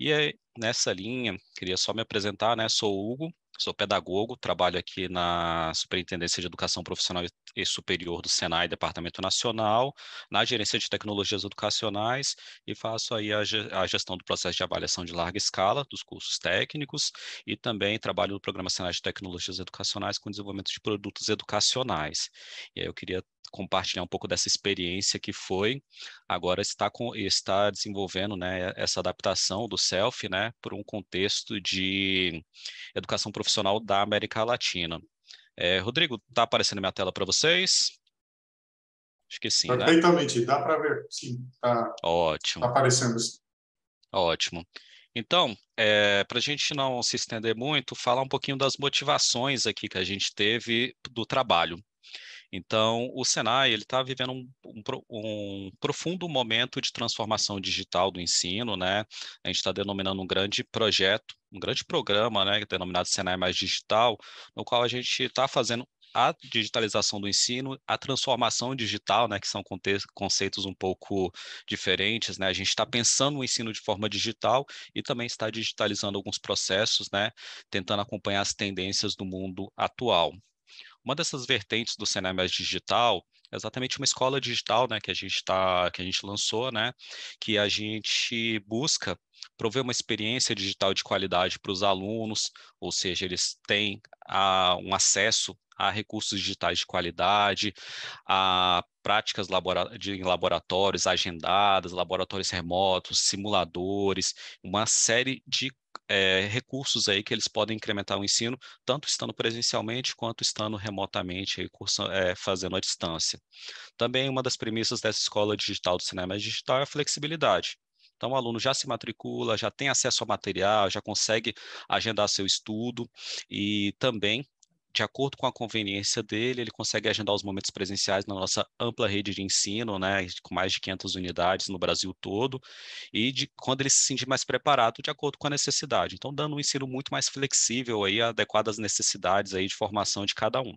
E aí, nessa linha, queria só me apresentar, né, sou o Hugo, Sou pedagogo, trabalho aqui na Superintendência de Educação Profissional e Superior do Senai, Departamento Nacional, na Gerência de Tecnologias Educacionais e faço aí a gestão do processo de avaliação de larga escala dos cursos técnicos e também trabalho no Programa Senai de Tecnologias Educacionais com desenvolvimento de produtos educacionais. E aí eu queria compartilhar um pouco dessa experiência que foi agora está com está desenvolvendo né, essa adaptação do self né, para um contexto de educação profissional da América Latina. É, Rodrigo, está aparecendo minha tela para vocês? Acho que sim. Né? Perfeitamente, né? dá para ver. Sim, está Ótimo. Tá aparecendo. Ótimo. Então, é, para a gente não se estender muito, falar um pouquinho das motivações aqui que a gente teve do trabalho. Então, o Senai ele está vivendo um, um, um, profundo momento de transformação digital do ensino, né? A gente está denominando um grande projeto, um grande programa, né, denominado Senai Mais Digital, no qual a gente está fazendo a digitalização do ensino, a transformação digital, né, que são conceitos um pouco diferentes, né, a gente está pensando o ensino de forma digital e também está digitalizando alguns processos, né, tentando acompanhar as tendências do mundo atual. Uma dessas vertentes do cenário mais digital é exatamente uma escola digital, né, que a gente tá, que a gente lançou, né, que a gente busca prover uma experiência digital de qualidade para os alunos, ou seja, eles têm a, um acesso a recursos digitais de qualidade, a práticas labora de, em laboratórios agendadas, laboratórios remotos, simuladores, uma série de é, recursos aí que eles podem incrementar o ensino, tanto estando presencialmente quanto estando remotamente, aí, curso, é, fazendo à distância. Também uma das premissas dessa escola digital do cinema digital é a flexibilidade. Então, o aluno já se matricula, já tem acesso ao material, já consegue agendar seu estudo e também de acordo com a conveniência dele, ele consegue agendar os momentos presenciais na nossa ampla rede de ensino, né, com mais de 500 unidades no Brasil todo, e de quando ele se sentir mais preparado, de acordo com a necessidade. Então, dando um ensino muito mais flexível aí, adequado às necessidades aí de formação de cada um.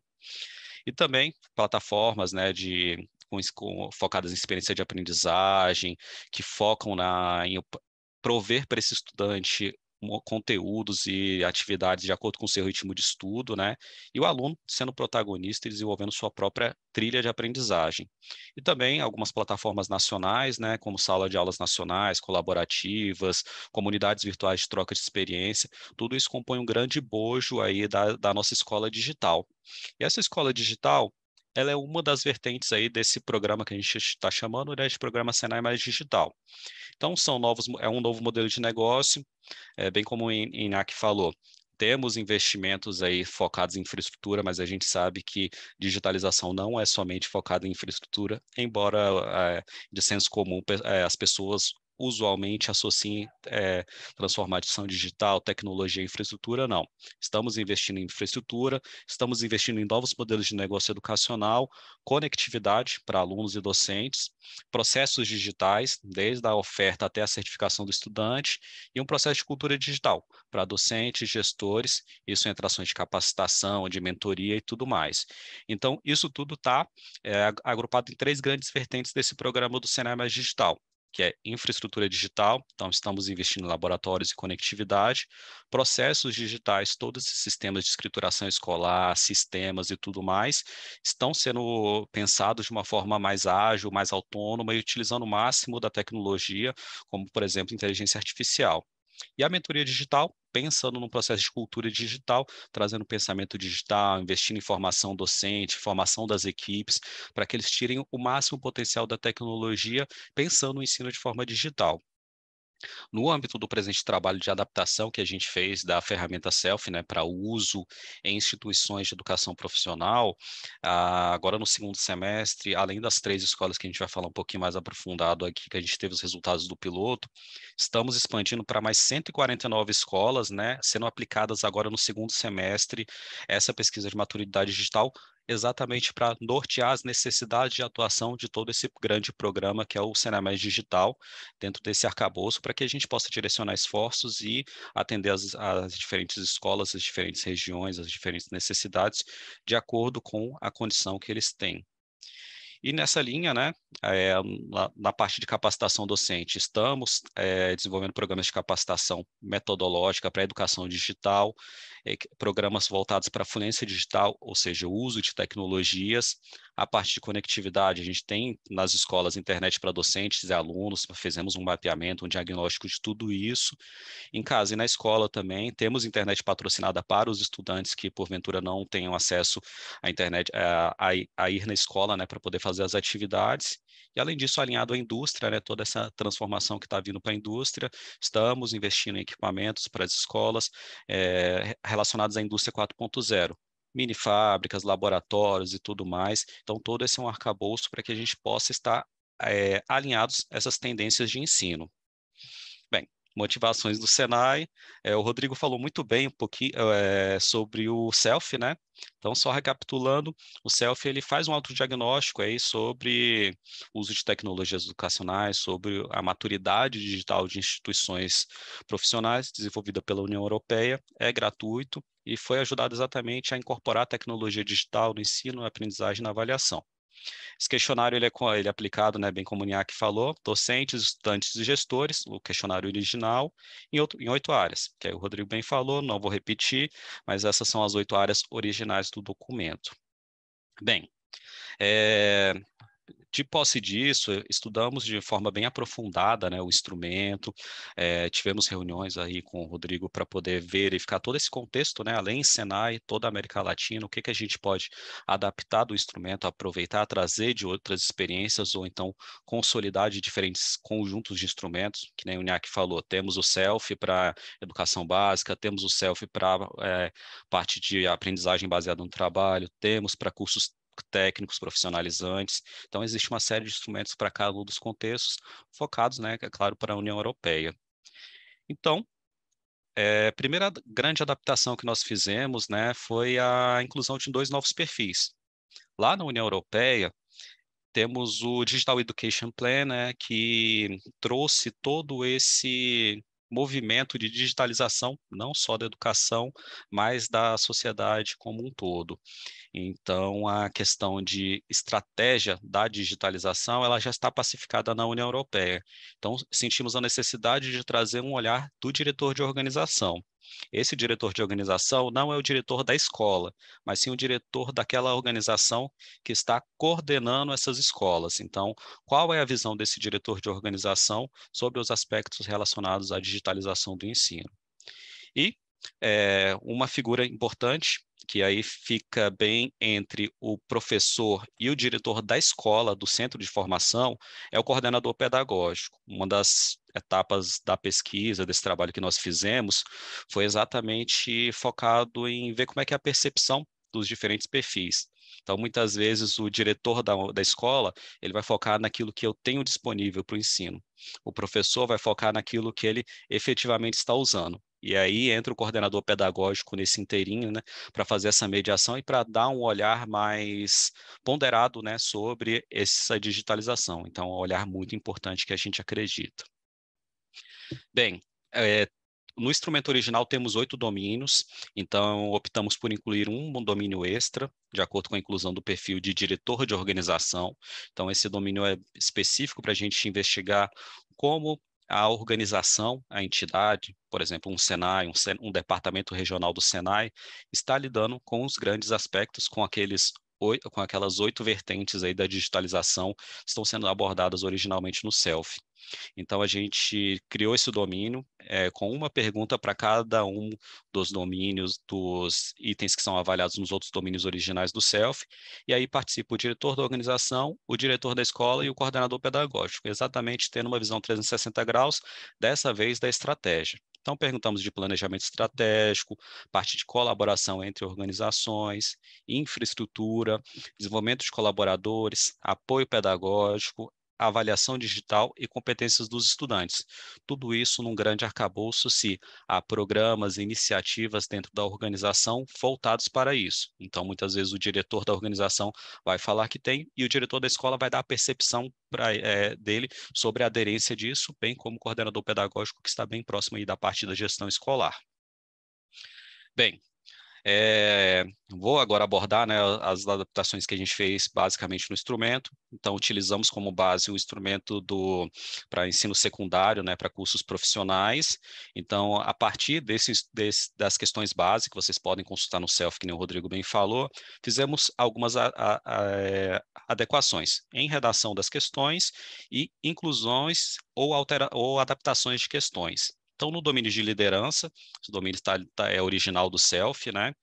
E também plataformas, né, de com, com, focadas em experiência de aprendizagem, que focam na, em prover para esse estudante conteúdos e atividades de acordo com o seu ritmo de estudo, né? E o aluno sendo protagonista e desenvolvendo sua própria trilha de aprendizagem. E também algumas plataformas nacionais, né, como sala de aulas nacionais, colaborativas, comunidades virtuais de troca de experiência, tudo isso compõe um grande bojo aí da, da nossa escola digital. E essa escola digital, ela é uma das vertentes aí desse programa que a gente está chamando né, de programa Senai mais digital. Então são novos, é um novo modelo de negócio, é, bem como o Inac falou. Temos investimentos aí focados em infraestrutura, mas a gente sabe que digitalização não é somente focada em infraestrutura, embora é, de senso comum é, as pessoas usualmente associem é, transformação digital, tecnologia e infraestrutura, não. Estamos investindo em infraestrutura, estamos investindo em novos modelos de negócio educacional, conectividade para alunos e docentes, processos digitais, desde a oferta até a certificação do estudante, e um processo de cultura digital para docentes, gestores, isso em ações de capacitação, de mentoria e tudo mais. Então, isso tudo está é, agrupado em três grandes vertentes desse programa do cenário Mais Digital que é infraestrutura digital, então estamos investindo em laboratórios e conectividade, processos digitais, todos esses sistemas de escrituração escolar, sistemas e tudo mais, estão sendo pensados de uma forma mais ágil, mais autônoma e utilizando o máximo da tecnologia, como, por exemplo, inteligência artificial. E a mentoria digital pensando num processo de cultura digital, trazendo pensamento digital, investindo em formação docente, formação das equipes, para que eles tirem o máximo potencial da tecnologia, pensando no ensino de forma digital. No âmbito do presente trabalho de adaptação que a gente fez da ferramenta Self né, para uso em instituições de educação profissional, ah, agora no segundo semestre, além das três escolas que a gente vai falar um pouquinho mais aprofundado aqui, que a gente teve os resultados do piloto, estamos expandindo para mais 149 escolas, né, sendo aplicadas agora no segundo semestre essa pesquisa de maturidade digital exatamente para nortear as necessidades de atuação de todo esse grande programa que é o mais Digital, dentro desse arcabouço, para que a gente possa direcionar esforços e atender as, as diferentes escolas, as diferentes regiões, as diferentes necessidades, de acordo com a condição que eles têm. E nessa linha, né, é, na, na, parte de capacitação docente, estamos é, desenvolvendo programas de capacitação metodológica para educação digital, é, programas voltados para a fluência digital, ou seja, o uso de tecnologias a parte de conectividade, a gente tem nas escolas internet para docentes e alunos, fizemos um mapeamento, um diagnóstico de tudo isso. Em casa e na escola também, temos internet patrocinada para os estudantes que, porventura, não tenham acesso à internet, a, a, a ir na escola, né, para poder fazer as atividades. E, além disso, alinhado à indústria, né, toda essa transformação que está vindo para a indústria, estamos investindo em equipamentos para as escolas é, relacionados à indústria 4.0 mini fábricas, laboratórios e tudo mais. Então, todo esse é um arcabouço para que a gente possa estar é, alinhados a essas tendências de ensino motivações do Senai. É, o Rodrigo falou muito bem um pouquinho é, sobre o self, né? Então, só recapitulando, o self ele faz um autodiagnóstico aí sobre o uso de tecnologias educacionais, sobre a maturidade digital de instituições profissionais, desenvolvida pela União Europeia, é gratuito e foi ajudado exatamente a incorporar tecnologia digital no ensino, aprendizagem e na avaliação. Esse questionário ele é, ele é aplicado, né, bem como o NIAC falou, docentes, estudantes e gestores, o questionário original, em, outro, em oito áreas, que aí o Rodrigo bem falou, não vou repetir, mas essas são as oito áreas originais do documento. Bem, é, de posse disso, eh, estudamos de forma bem aprofundada né, o instrumento, é, tivemos reuniões aí com o Rodrigo para poder verificar todo esse contexto, né, além Senai, toda a América Latina, o que, que a gente pode adaptar do instrumento, aproveitar, trazer de outras experiências ou então consolidar de diferentes conjuntos de instrumentos, que nem o NIAC falou, temos o SELF para educação básica, temos o SELF para é, eh, parte de aprendizagem baseada no trabalho, temos para cursos técnicos profissionalizantes. Então, existe uma série de instrumentos para cada um dos contextos, focados, né, é claro, para a União Europeia. Então, é, a primeira grande adaptação que nós fizemos né, foi a inclusão de dois novos perfis. Lá na União Europeia, temos o Digital Education Plan, né, que trouxe todo esse movimento de digitalização, não só da educação, mas da sociedade como um todo. Então, a questão de estratégia da digitalização, ela já está pacificada na União Europeia. Então, sentimos a necessidade de trazer um olhar do diretor de organização. Esse diretor de organização não é o diretor da escola, mas sim o diretor daquela organização que está coordenando essas escolas. Então, qual é a visão desse diretor de organização sobre os aspectos relacionados à digitalização do ensino? E é, uma figura importante que aí fica bem entre o professor e o diretor da escola, do centro de formação, é o coordenador pedagógico. Uma das etapas da pesquisa, desse trabalho que nós fizemos, foi exatamente focado em ver como é que é a percepção dos diferentes perfis. Então, muitas vezes, o diretor da, da escola ele vai focar naquilo que eu tenho disponível para o ensino. O professor vai focar naquilo que ele efetivamente está usando. E aí entra o coordenador pedagógico nesse inteirinho, né, para fazer essa mediação e para uhum. dar um olhar mais ponderado, né, sobre essa digitalização. Então, é um olhar muito importante que a gente acredita. Bem, é, no instrumento original temos oito domínios, então optamos por incluir um domínio extra, de acordo com a inclusão do perfil de diretor de organização. Então, esse domínio é específico para a gente investigar como a organização, a entidade, por exemplo, um Senai, um, um, departamento regional do Senai, está lidando com os grandes aspectos, com aqueles com aquelas oito vertentes aí da digitalização que estão sendo abordadas originalmente no SELF. Então, a gente criou esse domínio é, com uma pergunta para cada um dos domínios, dos itens que são avaliados nos outros domínios originais do SELF, e aí participa o diretor da organização, o diretor da escola e o coordenador pedagógico, exatamente tendo uma visão 360 graus, dessa vez da estratégia. Então, perguntamos de planejamento estratégico, parte de colaboração entre organizações, infraestrutura, desenvolvimento de colaboradores, apoio pedagógico, avaliação digital e competências dos estudantes. Tudo isso num grande arcabouço se há programas e iniciativas dentro da organização voltados para isso. Então, muitas vezes o diretor da organização vai falar que tem e o diretor da escola vai dar a percepção pra, é, dele sobre a aderência disso, bem como o coordenador pedagógico que está bem próximo da parte da gestão escolar. Bem, é, vou agora abordar né, as adaptações que a gente fez basicamente no instrumento. Então, utilizamos como base o instrumento para ensino secundário, né, para cursos profissionais. Então, a partir desses, desse, das questões básicas, que vocês podem consultar no self que nem o Rodrigo bem falou, fizemos algumas a, a, a, é, adequações em redação das questões e inclusões ou, altera, ou adaptações de questões. Então, no domínio de liderança, esse domínio tá, tá é original do self, né?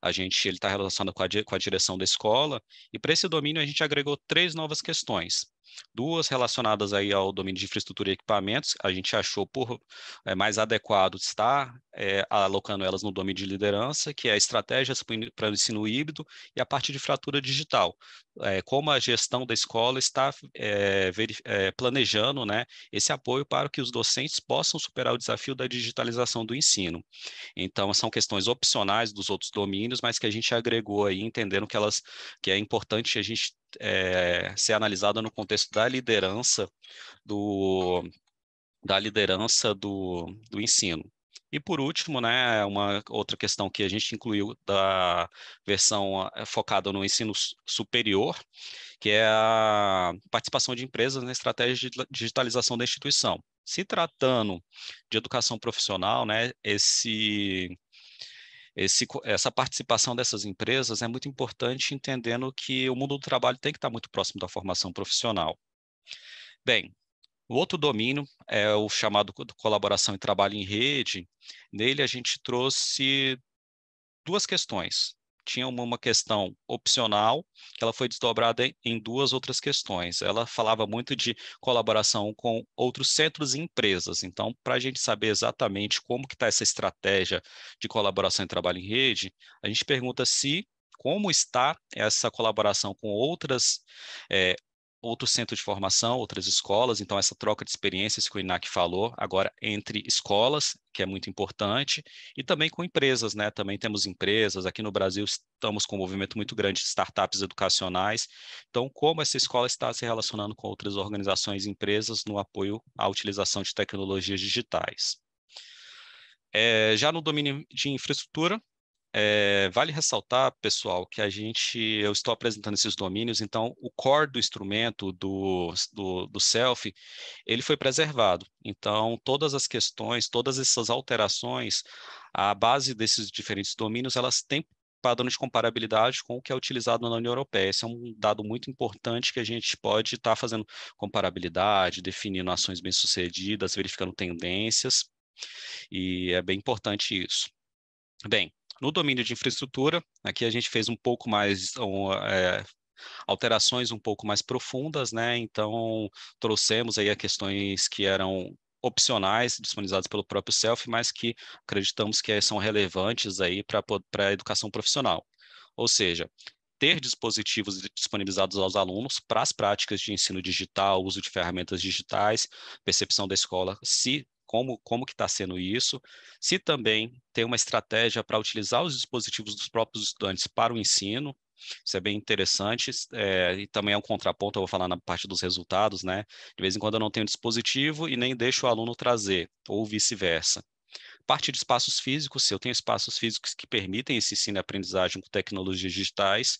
A gente ele está relacionado com a, com a direção da escola, e para esse domínio a gente agregou três novas questões. Duas relacionadas aí ao domínio de infraestrutura e equipamentos, a gente achou por é, mais adequado estar é, alocando elas no domínio de liderança, que é estratégias para o ensino híbrido e a parte de fratura digital, é, como a gestão da escola está planejando né, esse apoio para que os docentes possam superar o desafio da digitalização do ensino. Então, são questões opcionais dos outros domínios, mas que a gente agregou aí, entendendo que elas que é importante a gente é, ser analisada no contexto da liderança do, da liderança do, do ensino. E por último, né, uma outra questão que a gente incluiu da versão eh, focada no ensino superior, que é a participação de empresas na estratégia de digitalização da instituição. Se tratando de educação profissional, né, esse esse, essa participação dessas empresas é muito importante, entendendo que o mundo do trabalho tem que estar muito próximo da formação profissional. Bem, o outro domínio é o chamado colaboração e trabalho em rede. Nele, a gente trouxe duas questões tinha uma questão opcional, que ela foi desdobrada em duas outras questões. Ela falava muito de colaboração com outros centros e empresas. Então, para a gente saber exatamente como que está essa estratégia de colaboração e trabalho em rede, a gente pergunta se como está essa colaboração com outras é, outros centros de formação, outras escolas, então essa troca de experiências que o INAC falou, agora entre escolas, que é muito importante, e também com empresas, né? Também temos empresas, aqui no Brasil estamos com um movimento muito grande de startups educacionais. Então, como essa escola está se relacionando com outras organizações e empresas no apoio à utilização de tecnologias digitais? É, já no domínio de infraestrutura, é, vale ressaltar, pessoal, que a gente, eu estou apresentando esses domínios, então o core do instrumento, do, do, do self, ele foi preservado. Então, todas as questões, todas essas alterações, a base desses diferentes domínios, elas têm padrão de comparabilidade com o que é utilizado na União Europeia. Esse é um dado muito importante que a gente pode estar tá fazendo comparabilidade, definindo ações bem-sucedidas, verificando tendências, e é bem importante isso. Bem, no domínio de infraestrutura, aqui a gente fez um pouco mais, um, é, alterações um pouco mais profundas, né? Então, trouxemos aí questões que eram opcionais disponibilizados pelo próprio self, mas que acreditamos que são relevantes aí para a educação profissional. Ou seja, ter dispositivos disponibilizados aos alunos para as práticas de ensino digital, uso de ferramentas digitais, percepção da escola, se como, como que está sendo isso, se também tem uma estratégia para utilizar os dispositivos dos próprios estudantes para o ensino, isso é bem interessante, é, e também é um contraponto, eu vou falar na parte dos resultados, né? De vez em quando eu não tenho dispositivo e nem deixo o aluno trazer, ou vice-versa. Parte de espaços físicos, se eu tenho espaços físicos que permitem esse ensino e aprendizagem com tecnologias digitais,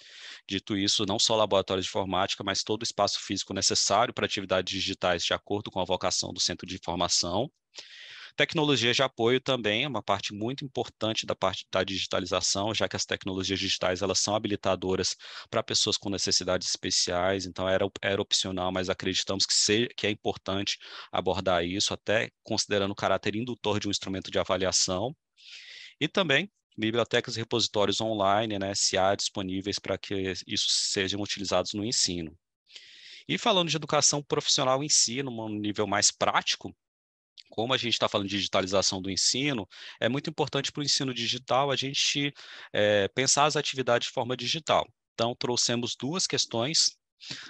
dito isso, não só laboratórios de informática, mas todo o espaço físico necessário para atividades digitais de acordo com a vocação do centro de formação. Tecnologias de apoio também é uma parte muito importante da parte da digitalização, já que as tecnologias digitais elas são habilitadoras para pessoas com necessidades especiais, então era, era opcional, mas acreditamos que, seja, que é importante abordar isso, até considerando o caráter indutor de um instrumento de avaliação. E também bibliotecas e repositórios online, né, se há disponíveis para que isso sejam utilizados no ensino. E falando de educação profissional em si, num nível mais prático, como a gente está falando de digitalização do ensino, é muito importante para o ensino digital a gente é, pensar as atividades de forma digital. Então, trouxemos duas questões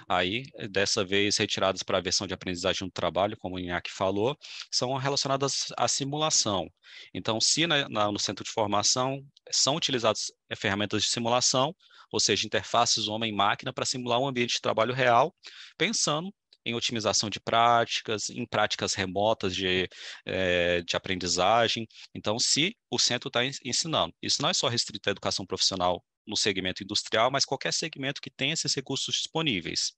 aí, dessa vez retiradas para a versão de aprendizagem do trabalho, como o Inhaque falou, são relacionadas à simulação. Então, se na, na, no centro de formação são utilizadas eh, ferramentas de simulação, ou seja, interfaces homem-máquina para simular um ambiente de trabalho real, pensando em otimização de práticas, em práticas remotas de, é, de aprendizagem. Então, se o centro está ensinando, isso não é só restrito à educação profissional no segmento industrial, mas qualquer segmento que tenha esses recursos disponíveis.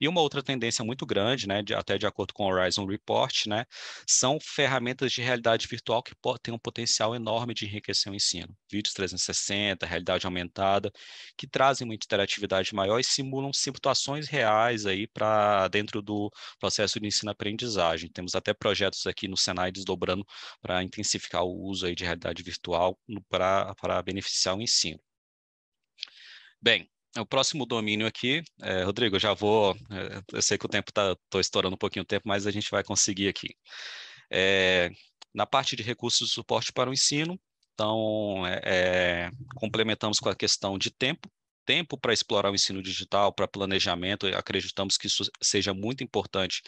E uma outra tendência muito grande, né, de, até de acordo com o Horizon Report, né, são ferramentas de realidade virtual que têm um potencial enorme de enriquecer o ensino. Vídeos 360, realidade aumentada, que trazem uma interatividade maior e simulam situações reais aí para dentro do processo de ensino-aprendizagem. Temos até projetos aqui no Senai desdobrando para intensificar o uso aí de realidade virtual para beneficiar o ensino. Bem, o próximo domínio aqui, é, Rodrigo, eu já vou, é, eu sei que o tempo está, estou estourando um pouquinho o tempo, mas a gente vai conseguir aqui. É, na parte de recursos de suporte para o ensino, então, é, é, complementamos com a questão de tempo, tempo para explorar o ensino digital, para planejamento, acreditamos que isso seja muito importante,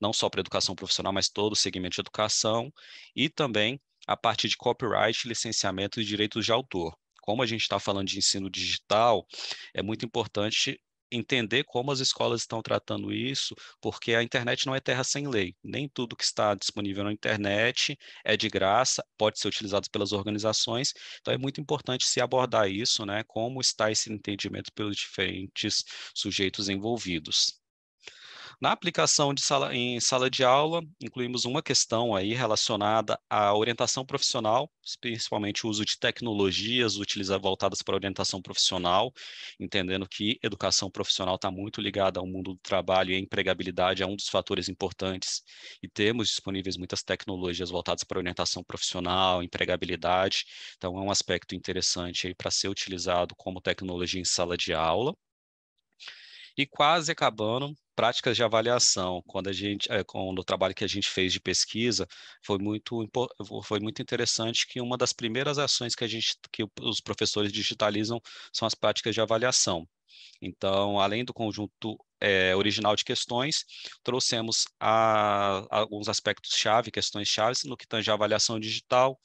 não só para a educação profissional, mas todo o segmento de educação, e também a parte de copyright, licenciamento e direitos de autor como a gente está falando de ensino digital, é muito importante entender como as escolas estão tratando isso, porque a internet não é terra sem lei. Nem tudo que está disponível na internet é de graça, pode ser utilizado pelas organizações. Então é muito importante se abordar isso, né? Como está esse entendimento pelos diferentes sujeitos envolvidos. Na aplicação de sala, em sala de aula, incluímos uma questão aí relacionada à orientação profissional, principalmente o uso de tecnologias utilizadas voltadas para orientação profissional, entendendo que educação profissional está muito ligada ao mundo do trabalho e a empregabilidade é um dos fatores importantes e temos disponíveis muitas tecnologias voltadas para orientação profissional, empregabilidade, então é um aspecto interessante aí para ser utilizado como tecnologia em sala de aula. E quase acabando, práticas de avaliação, quando a gente, eh, quando o trabalho que a gente fez de pesquisa, foi muito, foi muito interessante que uma das primeiras ações que a gente, que os professores digitalizam são as práticas de avaliação. Então, além do conjunto é, original de questões, trouxemos a, a alguns aspectos-chave, questões-chave no que tange a avaliação digital,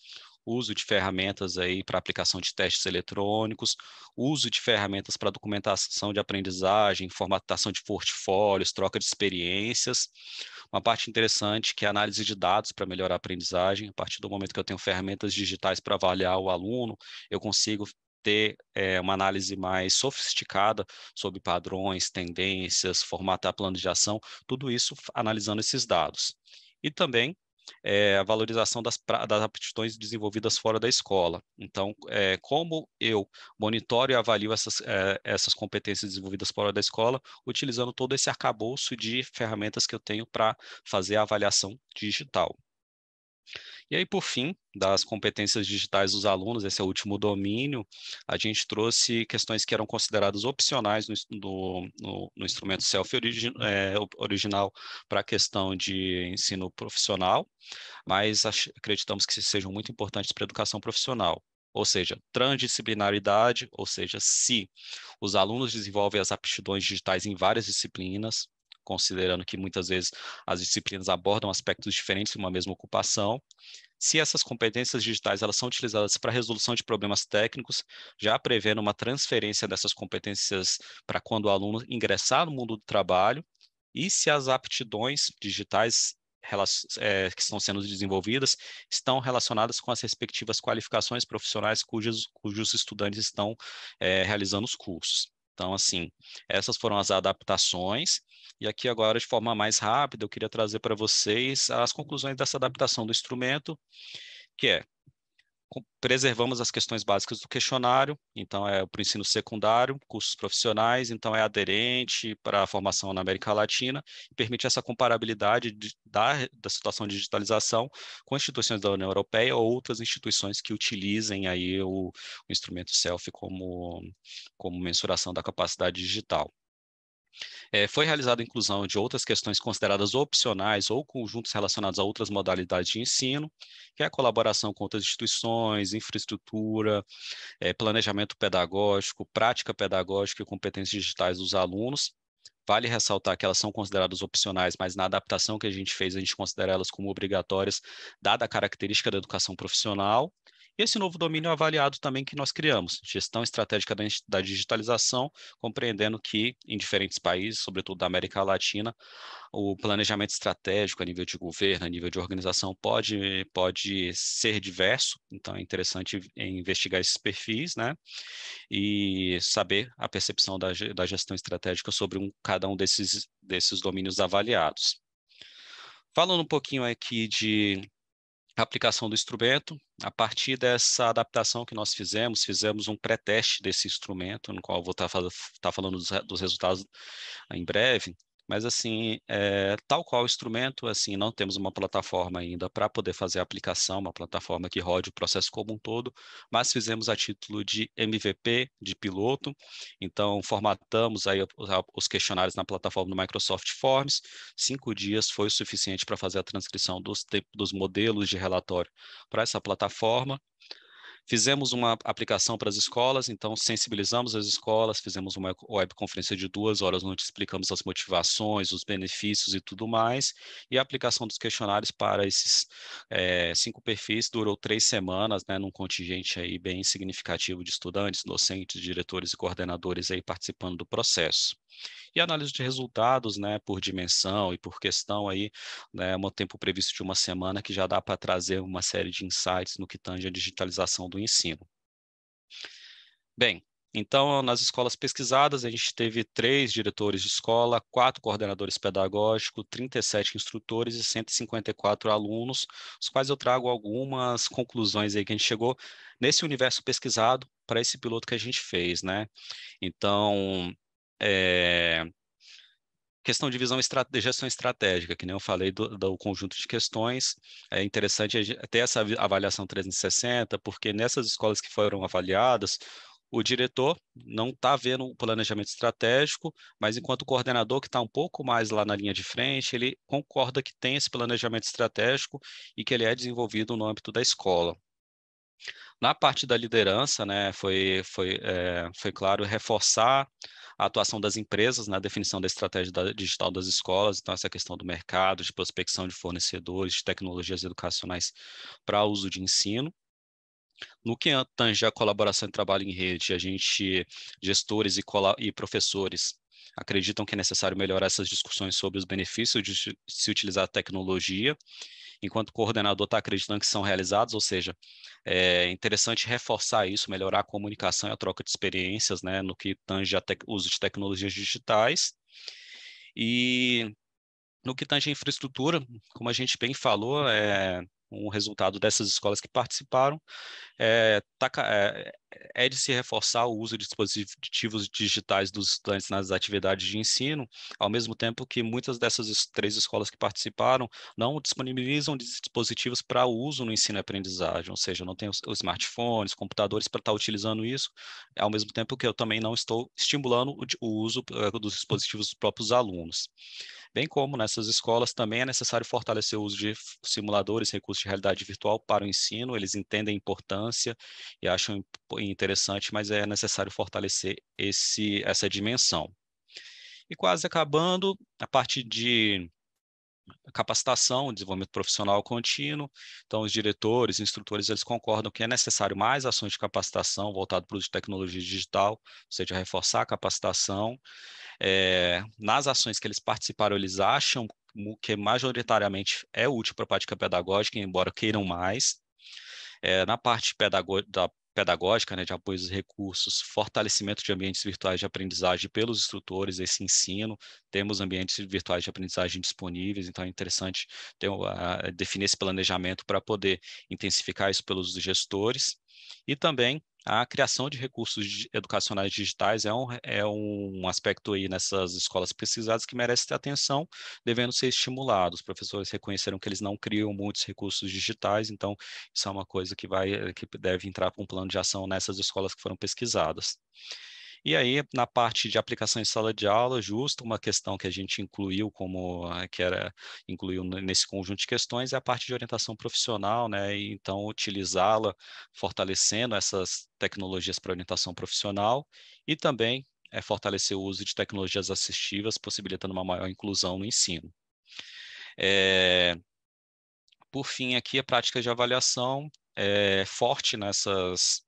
uso de ferramentas aí para aplicação de testes eletrônicos, uso de ferramentas para documentação de aprendizagem, formatação de portfólios, troca de experiências. Uma parte interessante que é a análise de dados para melhorar a aprendizagem. A partir do momento que eu tenho ferramentas digitais para avaliar o aluno, eu consigo ter é, uma análise mais sofisticada sobre padrões, tendências, formatar plano de ação, tudo isso analisando esses dados. E também é, a valorização das, das aptidões desenvolvidas fora da escola. Então, é, como eu monitoro e avalio essas, é, essas competências desenvolvidas fora da escola, utilizando todo esse arcabouço de ferramentas que eu tenho para fazer a avaliação digital. E aí, por fim, das competências digitais dos alunos, esse é o último domínio, a gente trouxe questões que eram consideradas opcionais no, no, no, instrumento self origi é, original para a questão de ensino profissional, mas acreditamos que sejam muito importantes para a educação profissional ou seja, transdisciplinaridade, ou seja, se os alunos desenvolvem as aptidões digitais em várias disciplinas, considerando que muitas vezes as disciplinas abordam aspectos diferentes de uma mesma ocupação. Se essas competências digitais elas são utilizadas para a resolução de problemas técnicos, já prevendo uma transferência dessas competências para quando o aluno ingressar no mundo do trabalho, e se as aptidões digitais é, que estão sendo desenvolvidas estão relacionadas com as respectivas qualificações profissionais cujos, cujos estudantes estão é, realizando os cursos. Então, assim, essas foram as adaptações. E aqui agora, de forma mais rápida, eu queria trazer para vocês as conclusões dessa adaptação do instrumento, que é preservamos as questões básicas do questionário, então é para o ensino secundário, cursos profissionais, então é aderente para a formação na América Latina, e permite essa comparabilidade de, da, da situação de digitalização com instituições da União Europeia ou outras instituições que utilizem aí o, o instrumento SELF como, como mensuração da capacidade digital. É, foi realizada a inclusão de outras questões consideradas opcionais ou conjuntos relacionados a outras modalidades de ensino, que é a colaboração com outras instituições, infraestrutura, é, planejamento pedagógico, prática pedagógica e competências digitais dos alunos. Vale ressaltar que elas são consideradas opcionais, mas na adaptação que a gente fez, a gente considera elas como obrigatórias, dada a característica da educação profissional. Esse novo domínio avaliado também que nós criamos, gestão estratégica da digitalização, compreendendo que em diferentes países, sobretudo da América Latina, o planejamento estratégico a nível de governo, a nível de organização pode, pode ser diverso, então é interessante investigar esses perfis, né? E saber a percepção da, da gestão estratégica sobre um, cada um desses, desses domínios avaliados. Falando um pouquinho aqui de a aplicação do instrumento. A partir dessa adaptação que nós fizemos, fizemos um pré-teste desse instrumento, no qual vou estar tá, tá falando dos, dos resultados em breve. Mas, assim, é, tal qual instrumento, assim, não temos uma plataforma ainda para poder fazer a aplicação, uma plataforma que rode o processo como um todo, mas fizemos a título de MVP, de piloto. Então, formatamos aí os questionários na plataforma do Microsoft Forms. Cinco dias foi o suficiente para fazer a transcrição dos, dos modelos de relatório para essa plataforma Fizemos uma aplicação para as escolas, então sensibilizamos as escolas, fizemos uma webconferência de duas horas onde explicamos as motivações, os benefícios e tudo mais, e a aplicação dos questionários para esses é, cinco perfis durou três semanas, né, num contingente aí bem significativo de estudantes, docentes, diretores e coordenadores aí participando do processo. E análise de resultados, né, por dimensão e por questão aí, né, um tempo previsto de uma semana que já dá para trazer uma série de insights no que tange a digitalização do ensino. Bem, então, nas escolas pesquisadas, a gente teve três diretores de escola, quatro coordenadores pedagógicos, 37 instrutores e 154 alunos, os quais eu trago algumas conclusões aí que a gente chegou nesse universo pesquisado para esse piloto que a gente fez, né? Então, é... Questão de visão de gestão estratégica, que nem eu falei do, do conjunto de questões, é interessante ter essa avaliação 360, porque nessas escolas que foram avaliadas, o diretor não está vendo o planejamento estratégico, mas enquanto coordenador que está um pouco mais lá na linha de frente, ele concorda que tem esse planejamento estratégico e que ele é desenvolvido no âmbito da escola. Na parte da liderança, né, foi, foi, é, foi claro reforçar a atuação das empresas na definição da estratégia da, digital das escolas, então essa questão do mercado, de prospecção de fornecedores, de tecnologias educacionais para uso de ensino. No que tange a colaboração e trabalho em rede, a gente, gestores e, e professores, acreditam que é necessário melhorar essas discussões sobre os benefícios de se utilizar a tecnologia enquanto coordenador está acreditando que são realizados, ou seja, é interessante reforçar isso, melhorar a comunicação e a troca de experiências né, no que tange a uso de tecnologias digitais. E no que tange a infraestrutura, como a gente bem falou, é, um resultado dessas escolas que participaram. É, tá, é, é, de se reforçar o uso de dispositivos digitais dos estudantes nas atividades de ensino, ao mesmo tempo que muitas dessas três escolas que participaram não disponibilizam dispositivos para uso no ensino e aprendizagem, ou seja, não tem os, os smartphones, computadores para estar tá utilizando isso, ao mesmo tempo que eu também não estou estimulando o, o uso uh, dos dispositivos dos próprios alunos bem como nessas escolas também é necessário fortalecer o uso de simuladores, recursos de realidade virtual para o ensino, eles entendem a importância e acham interessante, mas é necessário fortalecer esse, essa dimensão. E quase acabando, a parte de capacitação, desenvolvimento profissional contínuo. Então, os diretores, instrutores, eles concordam que é necessário mais ações de capacitação voltado para o uso de tecnologia digital, ou seja, reforçar a capacitação. É, nas ações que eles participaram, eles acham que majoritariamente é útil para a prática pedagógica, embora queiram mais. É, na parte pedagógica pedagógica, né, de apoio aos recursos, fortalecimento de ambientes virtuais de aprendizagem pelos instrutores, esse ensino, temos ambientes virtuais de aprendizagem disponíveis, então é interessante ter, uh, definir esse planejamento para poder intensificar isso pelos gestores, e também a criação de recursos educacionais digitais é um, é um aspecto aí nessas escolas pesquisadas que merece ter atenção, devendo ser estimulado. Os professores reconheceram que eles não criam muitos recursos digitais, então isso é uma coisa que vai que deve entrar com um plano de ação nessas escolas que foram pesquisadas. E aí, na parte de aplicação em sala de aula, justo uma questão que a gente incluiu como eh, que era incluiu nesse conjunto de questões é a parte de orientação profissional, né? E, então utilizá-la, fortalecendo essas tecnologias para orientação profissional e também é fortalecer o uso de tecnologias assistivas, possibilitando uma maior inclusão no ensino. É, por fim, aqui a prática de avaliação é forte nessas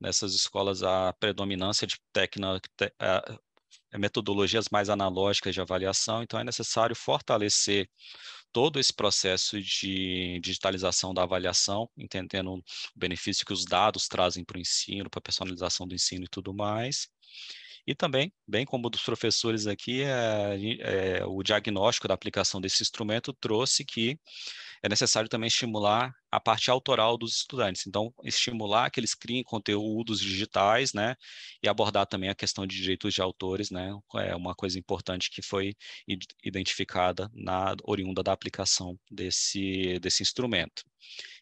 Nessas escolas, a predominância de tecna, te, a, metodologias mais analógicas de avaliação, então é necessário fortalecer todo esse processo de digitalização da avaliação, entendendo o benefício que os dados trazem para o ensino, para a personalização do ensino e tudo mais. E também, bem como dos professores aqui, é, é, o diagnóstico da aplicação desse instrumento trouxe que é necessário também estimular a parte autoral dos estudantes. Então, estimular que eles criem conteúdos digitais, né, e abordar também a questão de direitos de autores, né, é uma coisa importante que foi identificada na oriunda da aplicação desse, desse instrumento.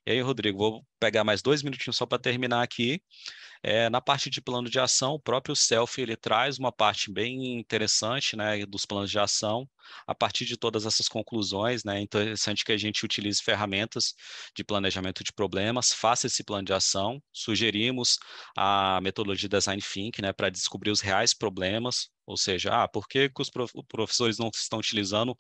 E aí, Rodrigo, vou pegar mais dois minutinhos só para terminar aqui. É, na parte de plano de ação, o próprio self ele traz uma parte bem interessante né, dos planos de ação, a partir de todas essas conclusões, né, interessante que a gente utilize ferramentas de plano planejamento de problemas, faça esse plano de ação. Sugerimos a metodologia Design Think né, para descobrir os reais problemas, ou seja, ah, por que, que os professores não estão utilizando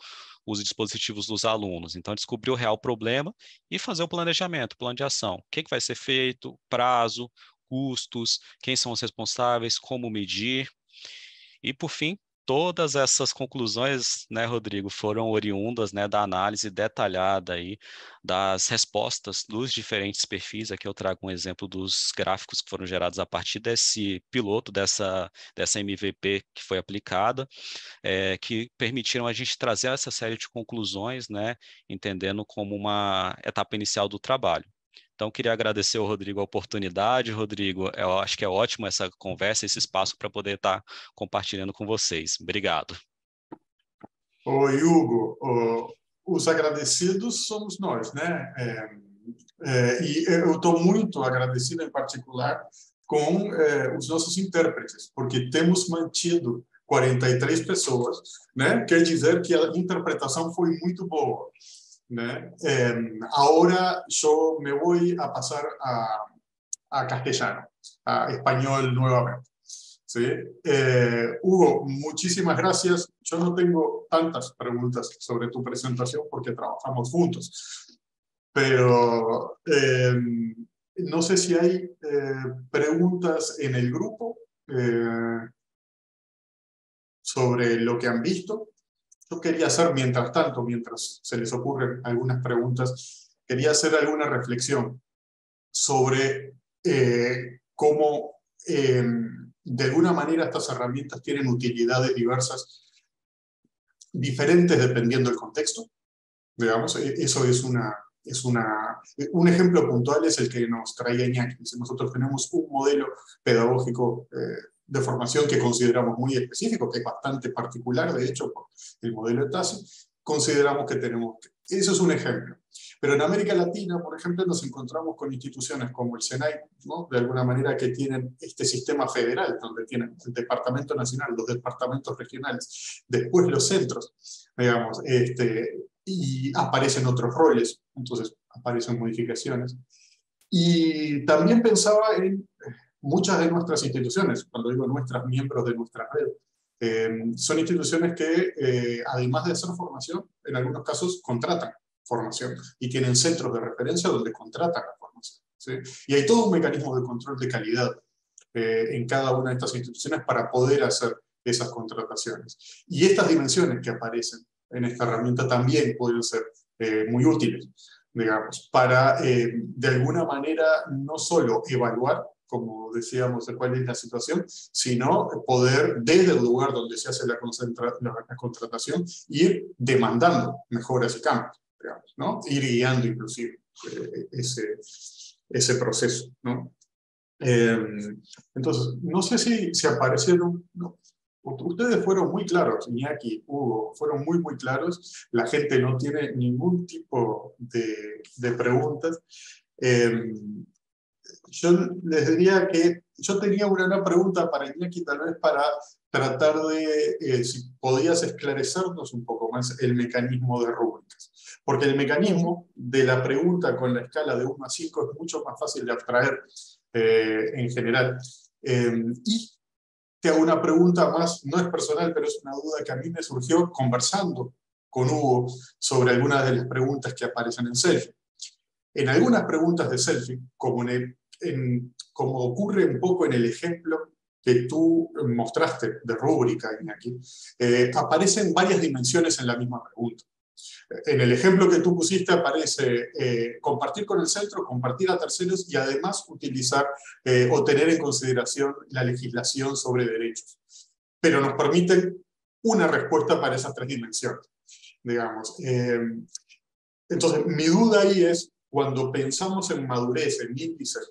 os dispositivos dos alunos? Então, descobrir o real problema e fazer o planejamento, o plano de ação. O que, que vai ser feito, prazo, custos, quem são os responsáveis, como medir. E, por fim, todas essas conclusões, né, Rodrigo, foram oriundas né, da análise detalhada aí das respostas dos diferentes perfis. Aqui eu trago um exemplo dos gráficos que foram gerados a partir desse piloto, dessa, dessa MVP que foi aplicada, é, que permitiram a gente trazer essa série de conclusões, né, entendendo como uma etapa inicial do trabalho. Então, queria agradecer ao Rodrigo a oportunidade. Rodrigo, é, eu acho que é ótimo essa conversa, esse espaço para poder estar tá compartilhando com vocês. Obrigado. Oi, Hugo. os agradecidos somos nós, né? É, é, e eu estou muito agradecido, em particular, com é, os nossos intérpretes, porque temos mantido 43 pessoas, né? Quer dizer que a interpretação foi muito boa. ¿eh? Em, ahora yo me voy a pasar a, castellano, a español nuevamente. ¿sí? Eh, Hugo, muchísimas gracias. Yo no tengo tantas preguntas sobre tu presentación porque trabajamos juntos, pero em, no sé si hay eh, preguntas en el grupo sobre lo que han visto. Yo quería hacer, mientras tanto, mientras se les ocurren algunas preguntas, quería hacer alguna reflexión sobre eh, cómo, em, de alguna manera, estas herramientas tienen utilidades diversas, diferentes dependiendo del contexto. Digamos, e, eso es una, es una, un ejemplo puntual es el que nos traía Iñaki. Nosotros tenemos un modelo pedagógico eh, de formación que consideramos muy específico, que es bastante particular, de hecho, por el modelo de TASI, consideramos que tenemos que... Eso es un ejemplo. Pero en América Latina, por ejemplo, nos encontramos con instituciones como el SENAI, ¿no? de alguna manera que tienen este sistema federal, donde tienen el Departamento Nacional, los departamentos regionales, después los centros, digamos, este, y aparecen otros roles, entonces aparecen modificaciones. Y también pensaba en muchas de nuestras instituciones, cuando digo nuestras, miembros de nuestra red, eh, son instituciones que, eh, además de hacer formación, en algunos casos contratan formación y tienen centros de referencia donde contratan la formación. Y hay todo un mecanismo de control de calidad eh, en cada una de estas instituciones para poder hacer esas contrataciones. Y estas dimensiones que aparecen en esta herramienta también pueden ser muy útiles, digamos, para de alguna manera no solo evaluar como decíamos, de cuál es la situación, sino poder, desde el lugar donde se hace la, la contratación, ir demandando mejoras y cambios, ¿no? Ir guiando inclusive eh, ese, ese proceso, ¿no? Em, entonces, no sé si, se aparecieron, no, Ustedes fueron muy claros, Iñaki, Hugo, fueron muy, muy claros. La gente no tiene ningún tipo de, de preguntas. Em, yo les diría que yo tenía una, pregunta para Iñaki, tal vez para tratar de, eh, si podías esclarecernos un poco más el mecanismo de rúbricas. Porque el mecanismo de la pregunta con la escala de 1 a 5 es mucho más fácil de abstraer eh, en general. Eh, y te hago una pregunta más, no es personal, pero es una duda que a mí me surgió conversando con Hugo sobre algunas de las preguntas que aparecen en Selfie. En algunas preguntas de Selfie, como en el como ocurre un poco en el ejemplo que tú eh, mostraste de rúbrica, aquí eh, aparecen varias dimensiones en la misma pregunta. Eh, en el ejemplo que tú pusiste aparece compartir con el centro, compartir a terceros y además utilizar o tener en consideración la legislación sobre derechos. Pero nos permiten una respuesta para esas tres dimensiones, digamos. entonces, mi duda ahí es, cuando pensamos en madurez, en índices,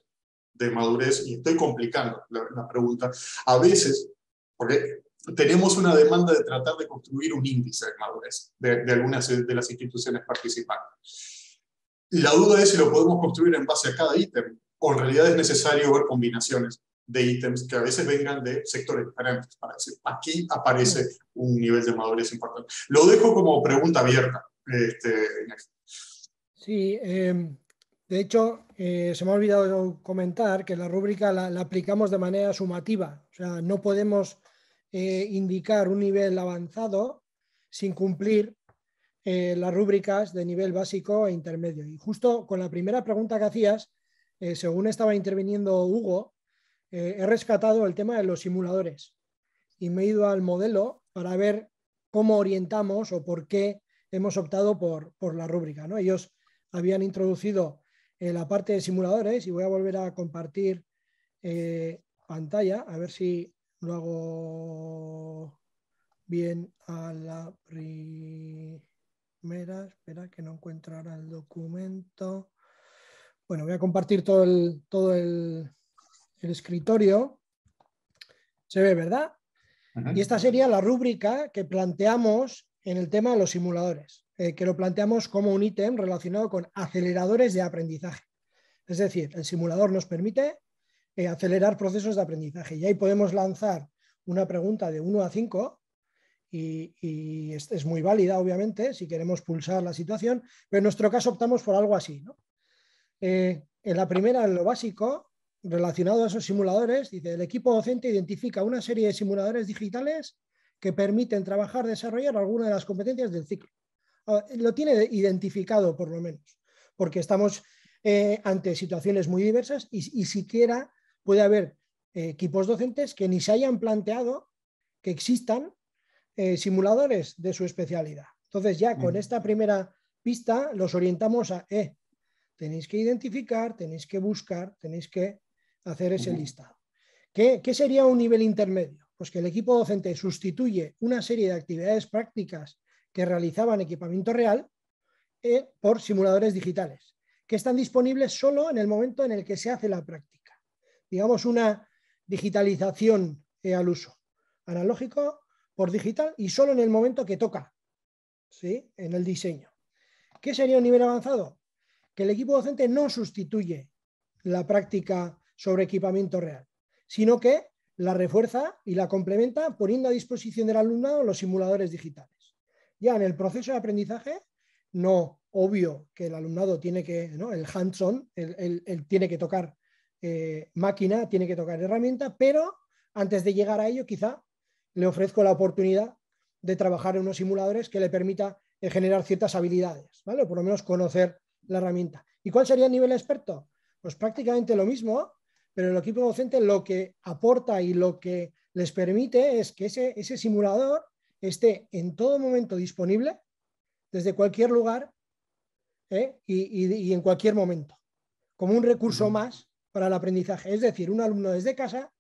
de madurez, y estoy complicando la, pregunta, a veces, porque tenemos una demanda de tratar de construir un índice de madurez de, algunas de las instituciones participantes. La duda es si lo podemos construir en base a cada ítem o en realidad es necesario ver combinaciones de ítems que a veces vengan de sectores diferentes para decir, aquí aparece un nivel de madurez importante. Lo dejo como pregunta abierta. Este, sí, em, de hecho, eh, se me ha olvidado comentar que la rúbrica la, aplicamos de manera sumativa, o sea, no podemos eh, indicar un nivel avanzado sin cumplir eh, las rúbricas de nivel básico e intermedio. Y justo con la primera pregunta que hacías, según estaba interviniendo Hugo, he rescatado el tema de los simuladores y me he ido al modelo para ver cómo orientamos o por qué hemos optado por, por la rúbrica. ¿no? Ellos habían introducido eh, la parte de simuladores y voy a volver a compartir eh, pantalla, a ver si lo hago bien a la primera. Espera que no encuentro ahora el documento. Bueno, voy a compartir todo el, todo el, escritorio. Se ve, ¿verdad? Y esta sería la rúbrica que planteamos en el tema de los simuladores. Eh, que lo planteamos como un ítem relacionado con aceleradores de aprendizaje. Es decir, el simulador nos permite eh, acelerar procesos de aprendizaje y ahí podemos lanzar una pregunta de 1 a 5 y, es, muy válida, obviamente, si queremos pulsar la situación, pero en nuestro caso optamos por algo así. Eh, en la primera, en lo básico, relacionado a esos simuladores, dice, el equipo docente identifica una serie de simuladores digitales que permiten trabajar, desarrollar alguna de las competencias del ciclo. Ah, lo tiene identificado por lo menos, porque estamos eh, ante situaciones muy diversas y, siquiera puede haber eh, equipos docentes que ni se hayan planteado que existan eh, simuladores de su especialidad. Entonces ya con esta primera pista los orientamos a, tenéis que identificar, tenéis que buscar, tenéis que hacer ese listado. ¿Qué, ¿Qué sería un nivel intermedio? Pues que el equipo docente sustituye una serie de actividades prácticas que realizaban equipamiento real eh, por simuladores digitales, que están disponibles solo en el momento en el que se hace la práctica. Digamos una digitalización eh, al uso, analógico por digital y solo en el momento que toca, ¿sí? en el diseño. ¿Qué sería un nivel avanzado? Que el equipo docente no sustituye la práctica sobre equipamiento real, sino que la refuerza y la complementa poniendo a disposición del alumnado los simuladores digitales. Ya en el proceso de aprendizaje, no, obvio que el alumnado tiene que, el hands-on, el, tiene que tocar eh, máquina, tiene que tocar herramienta, pero antes de llegar a ello, quizá le ofrezco la oportunidad de trabajar en unos simuladores que le permita eh, generar ciertas habilidades, ¿vale? O por lo menos conocer la herramienta. ¿Y cuál sería el nivel experto? Pues prácticamente lo mismo, pero el equipo docente lo que aporta y lo que les permite es que ese, ese simulador esté en todo momento disponible desde cualquier lugar ¿eh? y, en cualquier momento, como un recurso más para el aprendizaje. Es decir, un alumno desde casa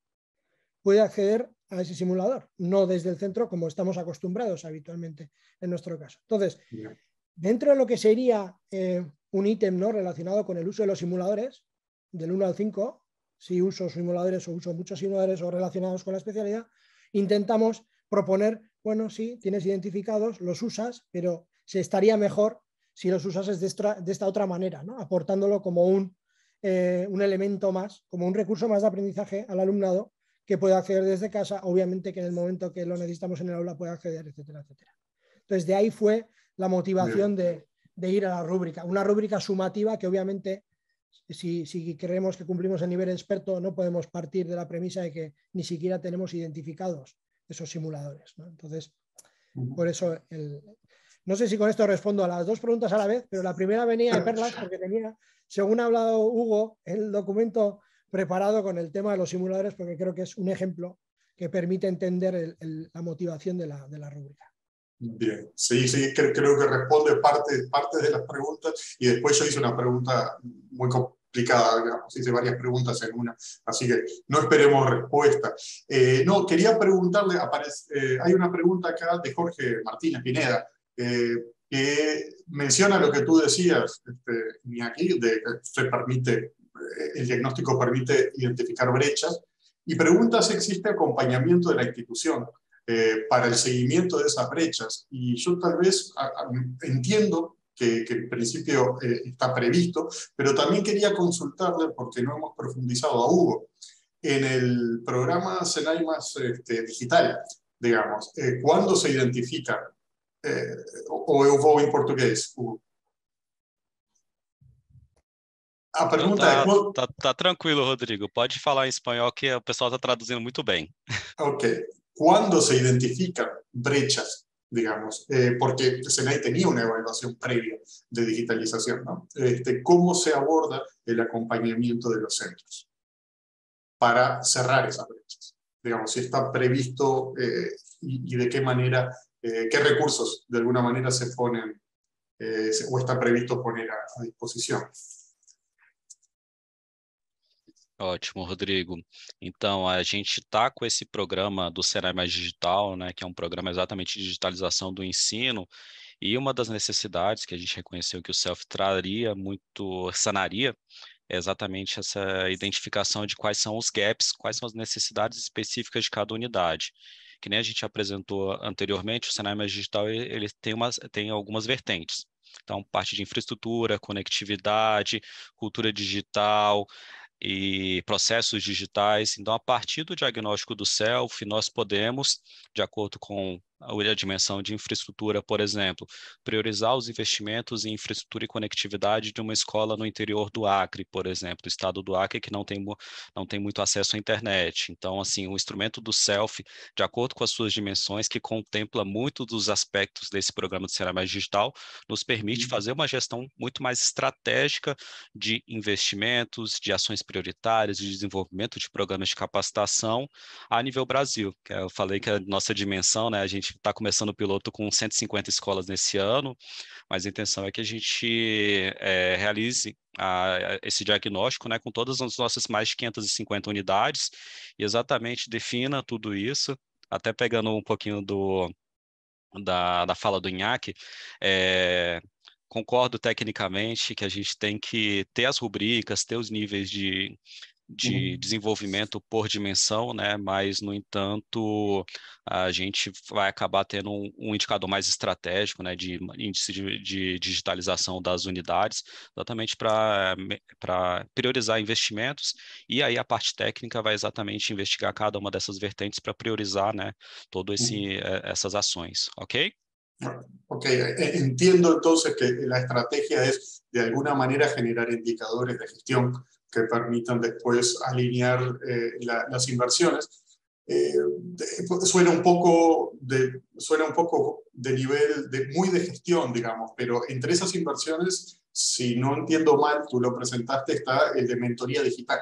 puede acceder a ese simulador, no desde el centro como estamos acostumbrados habitualmente en nuestro caso. Entonces, dentro de lo que sería eh, un ítem ¿no? relacionado con el uso de los simuladores, del 1 al 5, si uso simuladores o uso muchos simuladores o relacionados con la especialidad, intentamos proponer bueno, sí, tienes identificados, los usas, pero se estaría mejor si los usases de esta, otra manera, aportándolo como eh, un, elemento más, como un recurso más de aprendizaje al alumnado que pueda acceder desde casa, obviamente que en el momento que lo necesitamos en el aula pueda acceder, etcétera, etcétera. Entonces, de ahí fue la motivación de, ir a la rúbrica, una rúbrica sumativa que obviamente, si, si, creemos que cumplimos el nivel experto, no podemos partir de la premisa de que ni siquiera tenemos identificados esos simuladores. Entonces, por eso, no sé si con esto respondo a las dos preguntas a la vez, pero la primera venía de perlas porque tenía, según ha hablado Hugo, el documento preparado con el tema de los simuladores porque creo que es un ejemplo que permite entender la motivación de la, rúbrica. Bien, sí, sí, creo, que responde parte, parte de las preguntas y después yo hice una pregunta muy, complicada, digamos, hice varias preguntas en una, así que no esperemos respuesta. Eh, no, quería preguntarle, eh, hay una pregunta acá de Jorge Martínez Pineda, eh, que menciona lo que tú decías, este, aquí de que se permite, el diagnóstico permite identificar brechas, y pregunta si existe acompañamiento de la institución. para el seguimiento de esas brechas. Y yo tal vez entiendo que, en principio eh, está previsto, pero también quería consultarle, porque no hemos profundizado a Hugo, en el programa SENAI más este, digital, digamos, eh, ¿cuándo se identifica, eh, o yo eu vou em português? Hugo? A pergunta é. tranquilo, Rodrigo. Pode falar en em espanhol que el pessoal está traduzindo muy bien. Ok. ¿cuándo se identifican brechas digamos, eh, porque Senai pues, tenía una evaluación previa de digitalización, ¿no? Este, ¿Cómo se aborda el acompañamiento de los centros para cerrar esas brechas? Digamos, si está previsto eh, y, de qué manera, eh, qué recursos de alguna manera se ponen o está previsto poner a disposición. Ótimo, Rodrigo. Então, a gente está com esse programa do Senai Mais Digital, né, que é um programa exatamente de digitalização do ensino, e uma das necessidades que a gente reconheceu que o self traria muito, sanaria, é exatamente essa identificação de quais são os gaps, quais são as necessidades específicas de cada unidade. Que nem a gente apresentou anteriormente, o Senai Mais Digital ele tem, umas, tem algumas vertentes. Então, parte de infraestrutura, conectividade, cultura digital, e processos digitais. Então, a partir do diagnóstico do self, nós podemos, de acordo com a dimensão de infraestrutura, por exemplo, priorizar os investimentos em infraestrutura e conectividade de uma escola no interior do Acre, por exemplo, do estado do Acre, que não tem, não tem muito acesso à internet. Então, assim, o instrumento do SELF, de acordo com as suas dimensões, que contempla muito dos aspectos desse programa de Será Mais Digital, nos permite uhum. fazer uma gestão muito mais estratégica de investimentos, de ações prioritárias, de desenvolvimento de programas de capacitação a nível Brasil. É, eu falei que a nossa dimensão, né, a gente gente está começando o piloto com 150 escolas nesse ano, mas a intenção é que a gente é, realize a, a, esse diagnóstico né, com todas as nossas mais de 550 unidades e exatamente defina tudo isso, até pegando um pouquinho do, da, da fala do Inhaque, é, concordo tecnicamente que a gente tem que ter as rubricas, ter os níveis de, Uhum. de uhum. desenvolvimento por dimensão, né? Mas, no entanto, a gente vai acabar tendo um, um indicador mais estratégico, né? De índice de, de digitalização das unidades, exatamente para priorizar investimentos. E aí a parte técnica vai exatamente investigar cada uma dessas vertentes para priorizar, né? Todo esse uhum. Eh, essas ações, ok? Ok, eh, eh, entiendo entonces que la estrategia es de alguna manera generar indicadores de gestión que permitan después alinear eh, las inversiones. Eh, suena, un poco de, suena un poco de nivel de, muy de gestión, digamos, pero entre esas inversiones, si no entiendo mal, tú lo presentaste, está el de mentoría digital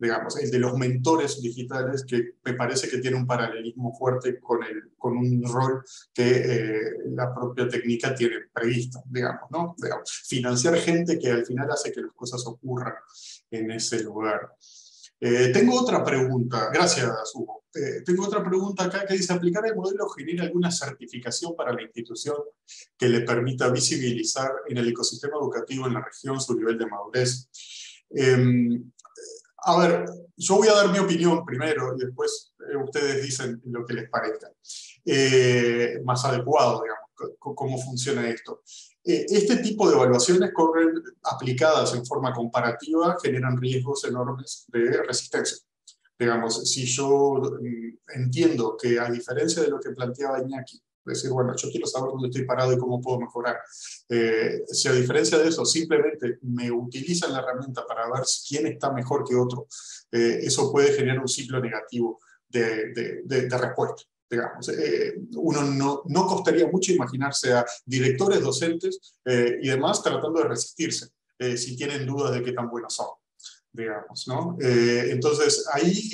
digamos, el de los mentores digitales, que me parece que tiene un paralelismo fuerte con, el, con un rol que eh, la propia técnica tiene previsto, digamos, ¿no? financiar gente que al final hace que las cosas ocurran en ese lugar. Eh, tengo otra pregunta, gracias Hugo. Eh, tengo otra pregunta acá que dice, ¿aplicar el modelo genera alguna certificación para la institución que le permita visibilizar en el ecosistema educativo en la región su nivel de madurez? Em, a ver, yo voy a dar mi opinión primero y después eh, ustedes dicen lo que les parezca eh, más adecuado, digamos, cómo funciona esto. Eh, este tipo de evaluaciones corren, aplicadas en forma comparativa generan riesgos enormes de resistencia. Digamos, si yo mm, entiendo que a diferencia de lo que planteaba Iñaki, decir, bueno, yo quiero saber dónde estoy parado y cómo puedo mejorar. Eh, si a diferencia de eso simplemente me utilizan la herramienta para ver quién está mejor que otro, eh, eso puede generar un ciclo negativo de, de, respuesta. Digamos, eh, uno no, no, costaría mucho imaginarse a directores, docentes y demás tratando de resistirse si tienen dudas de qué tan buenos son, digamos, ¿no? entonces, ahí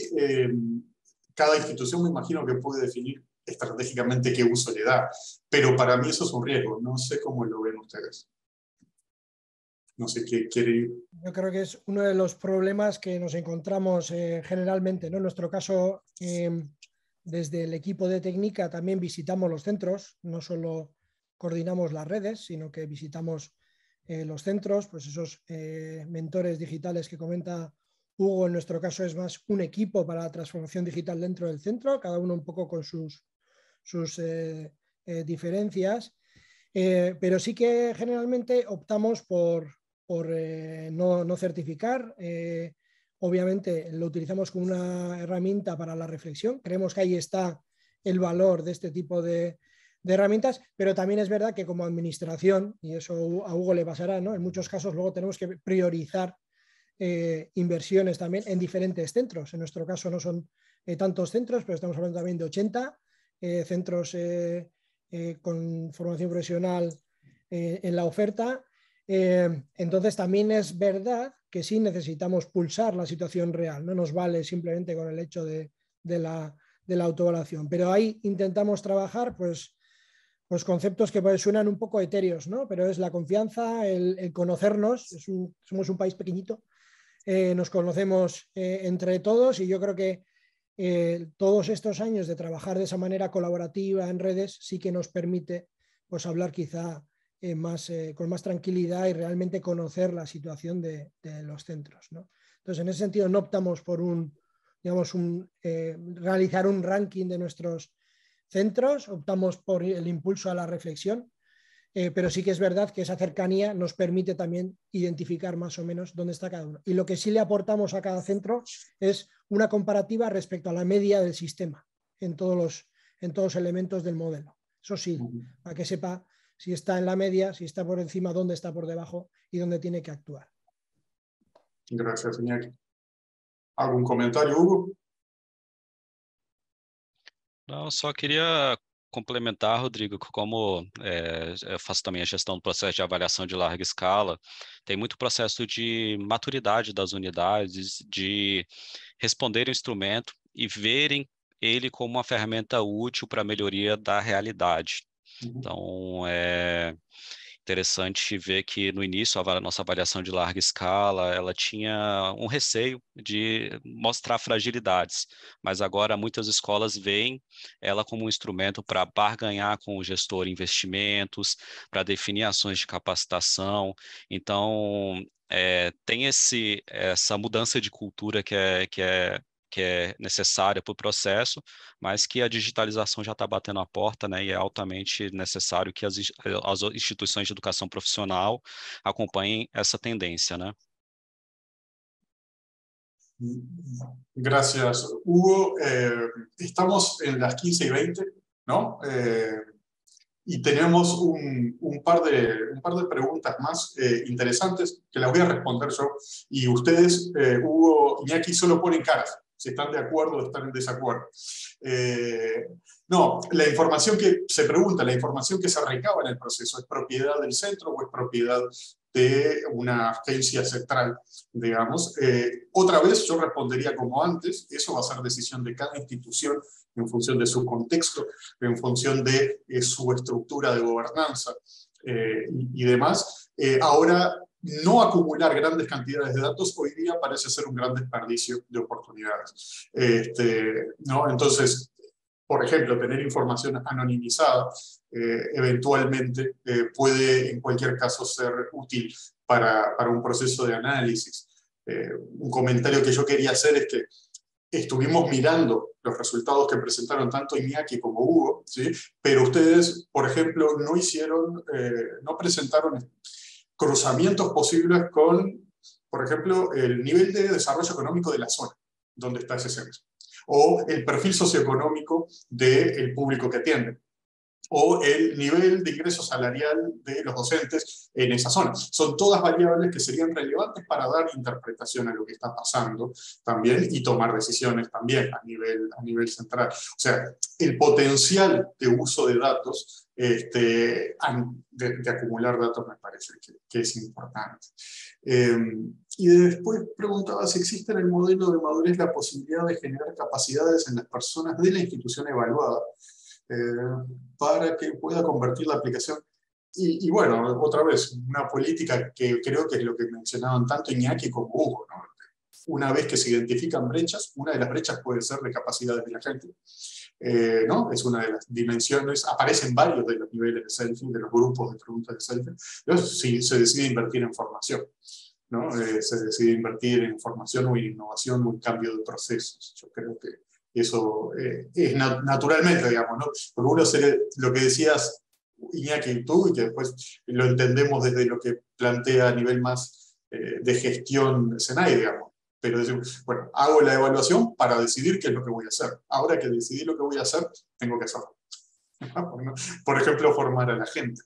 cada institución me imagino que puede definir estratégicamente qué uso le da. Pero para mí eso es un riesgo, no sé cómo lo ven ustedes. No sé qué quiere. Yo creo que es uno de los problemas que nos encontramos eh, generalmente, ¿no? En nuestro caso, eh, desde el equipo de técnica también visitamos los centros, no solo coordinamos las redes, sino que visitamos eh, los centros, pues esos mentores digitales que comenta Hugo, en nuestro caso, es más un equipo para la transformación digital dentro del centro, cada uno un poco con sus sus eh, eh, diferencias, eh, pero sí que generalmente optamos por, por no, certificar. obviamente lo utilizamos como una herramienta para la reflexión. Creemos que ahí está el valor de este tipo de, herramientas, pero también es verdad que como administración, y eso a Hugo le pasará, ¿no? en muchos casos luego tenemos que priorizar inversiones también en diferentes centros. En nuestro caso no son tantos centros, pero estamos hablando también de 80 eh, centros eh, eh, con formación profesional en la oferta. entonces, también es verdad que sí necesitamos pulsar la situación real, no nos vale simplemente con el hecho de, la, de autoevaluación, pero ahí intentamos trabajar, pues, los pues conceptos que pues, suenan un poco etéreos, ¿no? Pero es la confianza, el, conocernos, somos un país pequeñito, nos conocemos entre todos y yo creo que eh, todos estos años de trabajar de esa manera colaborativa en redes sí que nos permite pues, hablar quizá eh, más, eh, con más tranquilidad y realmente conocer la situación de, los centros. Entonces, en ese sentido, no optamos por un, digamos, un, realizar un ranking de nuestros centros, optamos por el impulso a la reflexión, pero sí que es verdad que esa cercanía nos permite también identificar más o menos dónde está cada uno. Y lo que sí le aportamos a cada centro es una comparativa respecto a la media del sistema en todos los, en todos elementos del modelo. Eso sí, para que sepa si está en la media, si está por encima, dónde está por debajo y dónde tiene que actuar. Gracias, Iñaki. ¿Algún comentario, Hugo? No, solo complementar, Rodrigo, como é, eu faço também a gestão do processo de avaliação de larga escala, tem muito processo de maturidade das unidades, de responder o instrumento e verem ele como uma ferramenta útil para a melhoria da realidade. Uhum. Então, é, interessante ver que no início a nossa avaliação de larga escala ela tinha um receio de mostrar fragilidades, mas agora muitas escolas veem ela como um instrumento para barganhar com o gestor investimentos, para definir ações de capacitação. Então é, tem esse, essa mudança de cultura que é, que é que é necessária para o processo, mas que a digitalização já está batendo a porta, né, e é altamente necessário que as, as instituições de educação profissional acompanhem essa tendência, né? Gracias, Hugo. Eh, estamos en las 15 y 20, ¿no? Eh, y tenemos un, un, par de, un par de preguntas más eh, interesantes que las voy a responder yo. Y ustedes, eh, Hugo, Iñaki, solo ponen caras. si están de acuerdo o están en desacuerdo. Eh, no, la información que se pregunta, la información que se recaba en el proceso, ¿es propiedad del centro o es propiedad de una agencia central, digamos? Eh, otra vez yo respondería como antes, eso va a ser decisión de cada institución en función de su contexto, en función de eh, su estructura de gobernanza y, y, demás. ahora, no acumular grandes cantidades de datos hoy día parece ser un gran desperdicio de oportunidades. Este, ¿no? Entonces, por ejemplo, tener información anonimizada eh, eventualmente eh, puede en cualquier caso ser útil para, para un proceso de análisis. Eh, un comentario que yo quería hacer es que estuvimos mirando los resultados que presentaron tanto Iñaki como Hugo, ¿sí? pero ustedes, por ejemplo, no hicieron, no presentaron cruzamientos posibles con, por ejemplo, el nivel de desarrollo económico de la zona donde está ese centro, o el perfil socioeconómico del público que atiende, o el nivel de ingreso salarial de los docentes en esa zona. Son todas variables que serían relevantes para dar interpretación a lo que está pasando también y tomar decisiones también a nivel, a nivel central. O sea, el potencial de uso de datos este, de, acumular datos me parece que, es importante. Em, y después preguntaba si existe en el modelo de madurez la posibilidad de generar capacidades en las personas de la institución evaluada eh, para que pueda convertir la aplicación. Y, bueno, otra vez, una política que creo que es lo que mencionaban tanto Iñaki como Hugo. Una vez que se identifican brechas, una de las brechas puede ser de capacidades de la gente. Eh, ¿no? Es una de las dimensiones, aparecen varios de los niveles de selfie, de los grupos de preguntas de selfie. si se decide invertir en formación, ¿no? Eh, se decide invertir en formación o en innovación o en cambio de procesos. Yo creo que eso eh, es naturalmente, digamos, ¿no? Porque uno se, lo que decías, Iñaki y tú, y que después lo entendemos desde lo que plantea a nivel más de gestión SENAI, digamos pero bueno, hago la evaluación para decidir qué es lo que voy a hacer. Ahora que decidí lo que voy a hacer, tengo que hacerlo. Por ejemplo, formar a la gente.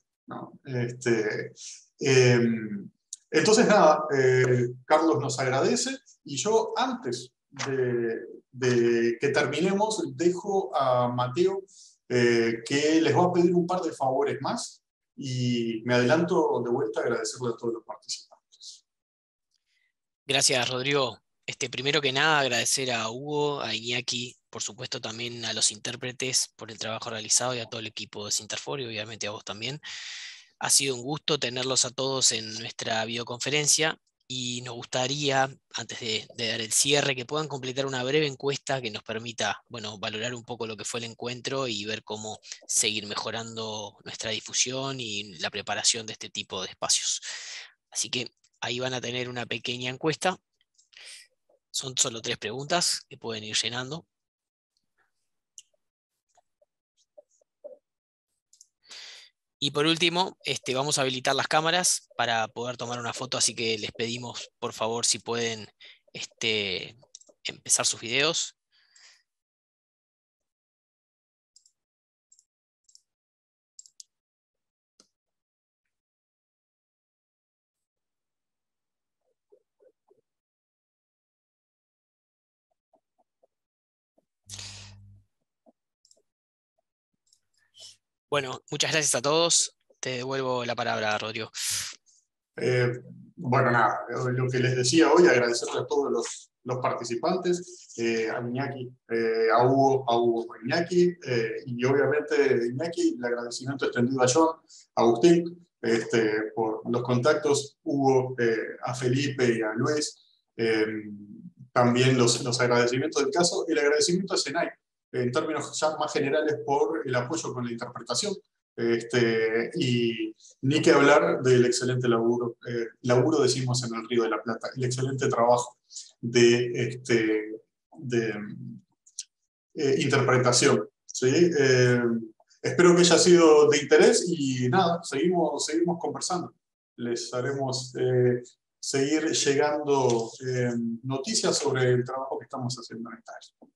Este, em, entonces, nada, eh, Carlos nos agradece y yo antes de, que terminemos dejo a Mateo eh, que les va a pedir un par de favores más y me adelanto de vuelta a agradecerle a todos los participantes. Gracias, Rodrigo. Este, primero que nada, agradecer a Hugo, a Iñaki, por supuesto también a los intérpretes por el trabajo realizado y a todo el equipo de Sinterfor y obviamente a vos también. Ha sido un gusto tenerlos a todos en nuestra videoconferencia y nos gustaría, antes de, dar el cierre, que puedan completar una breve encuesta que nos permita bueno, valorar un poco lo que fue el encuentro y ver cómo seguir mejorando nuestra difusión y la preparación de este tipo de espacios. Así que ahí van a tener una pequeña encuesta son solo tres preguntas que pueden ir llenando. Y por último, este, vamos a habilitar las cámaras para poder tomar una foto, así que les pedimos, por favor, si pueden este, empezar sus videos. Bueno, muchas gracias a todos. Te devuelvo la palabra, Rodrigo. Eh, bueno, nada, eh, lo que les decía hoy, agradecerle a todos los, participantes, eh, a Iñaki, a Hugo, a Hugo Iñaki, y obviamente Iñaki, el agradecimiento extendido a John, a Agustín, este, por los contactos, Hugo, a Felipe y a Luis, también los, los agradecimientos del caso, y el agradecimiento a Senai, en términos ya más generales por el apoyo con la interpretación. Este, y ni que hablar del excelente laburo, eh, laburo decimos en el Río de la Plata, el excelente trabajo de, este, de eh, interpretación. ¿sí? Eh, espero que haya sido de interés y nada, seguimos, seguimos conversando. Les haremos seguir llegando noticias sobre el trabajo que estamos haciendo en área.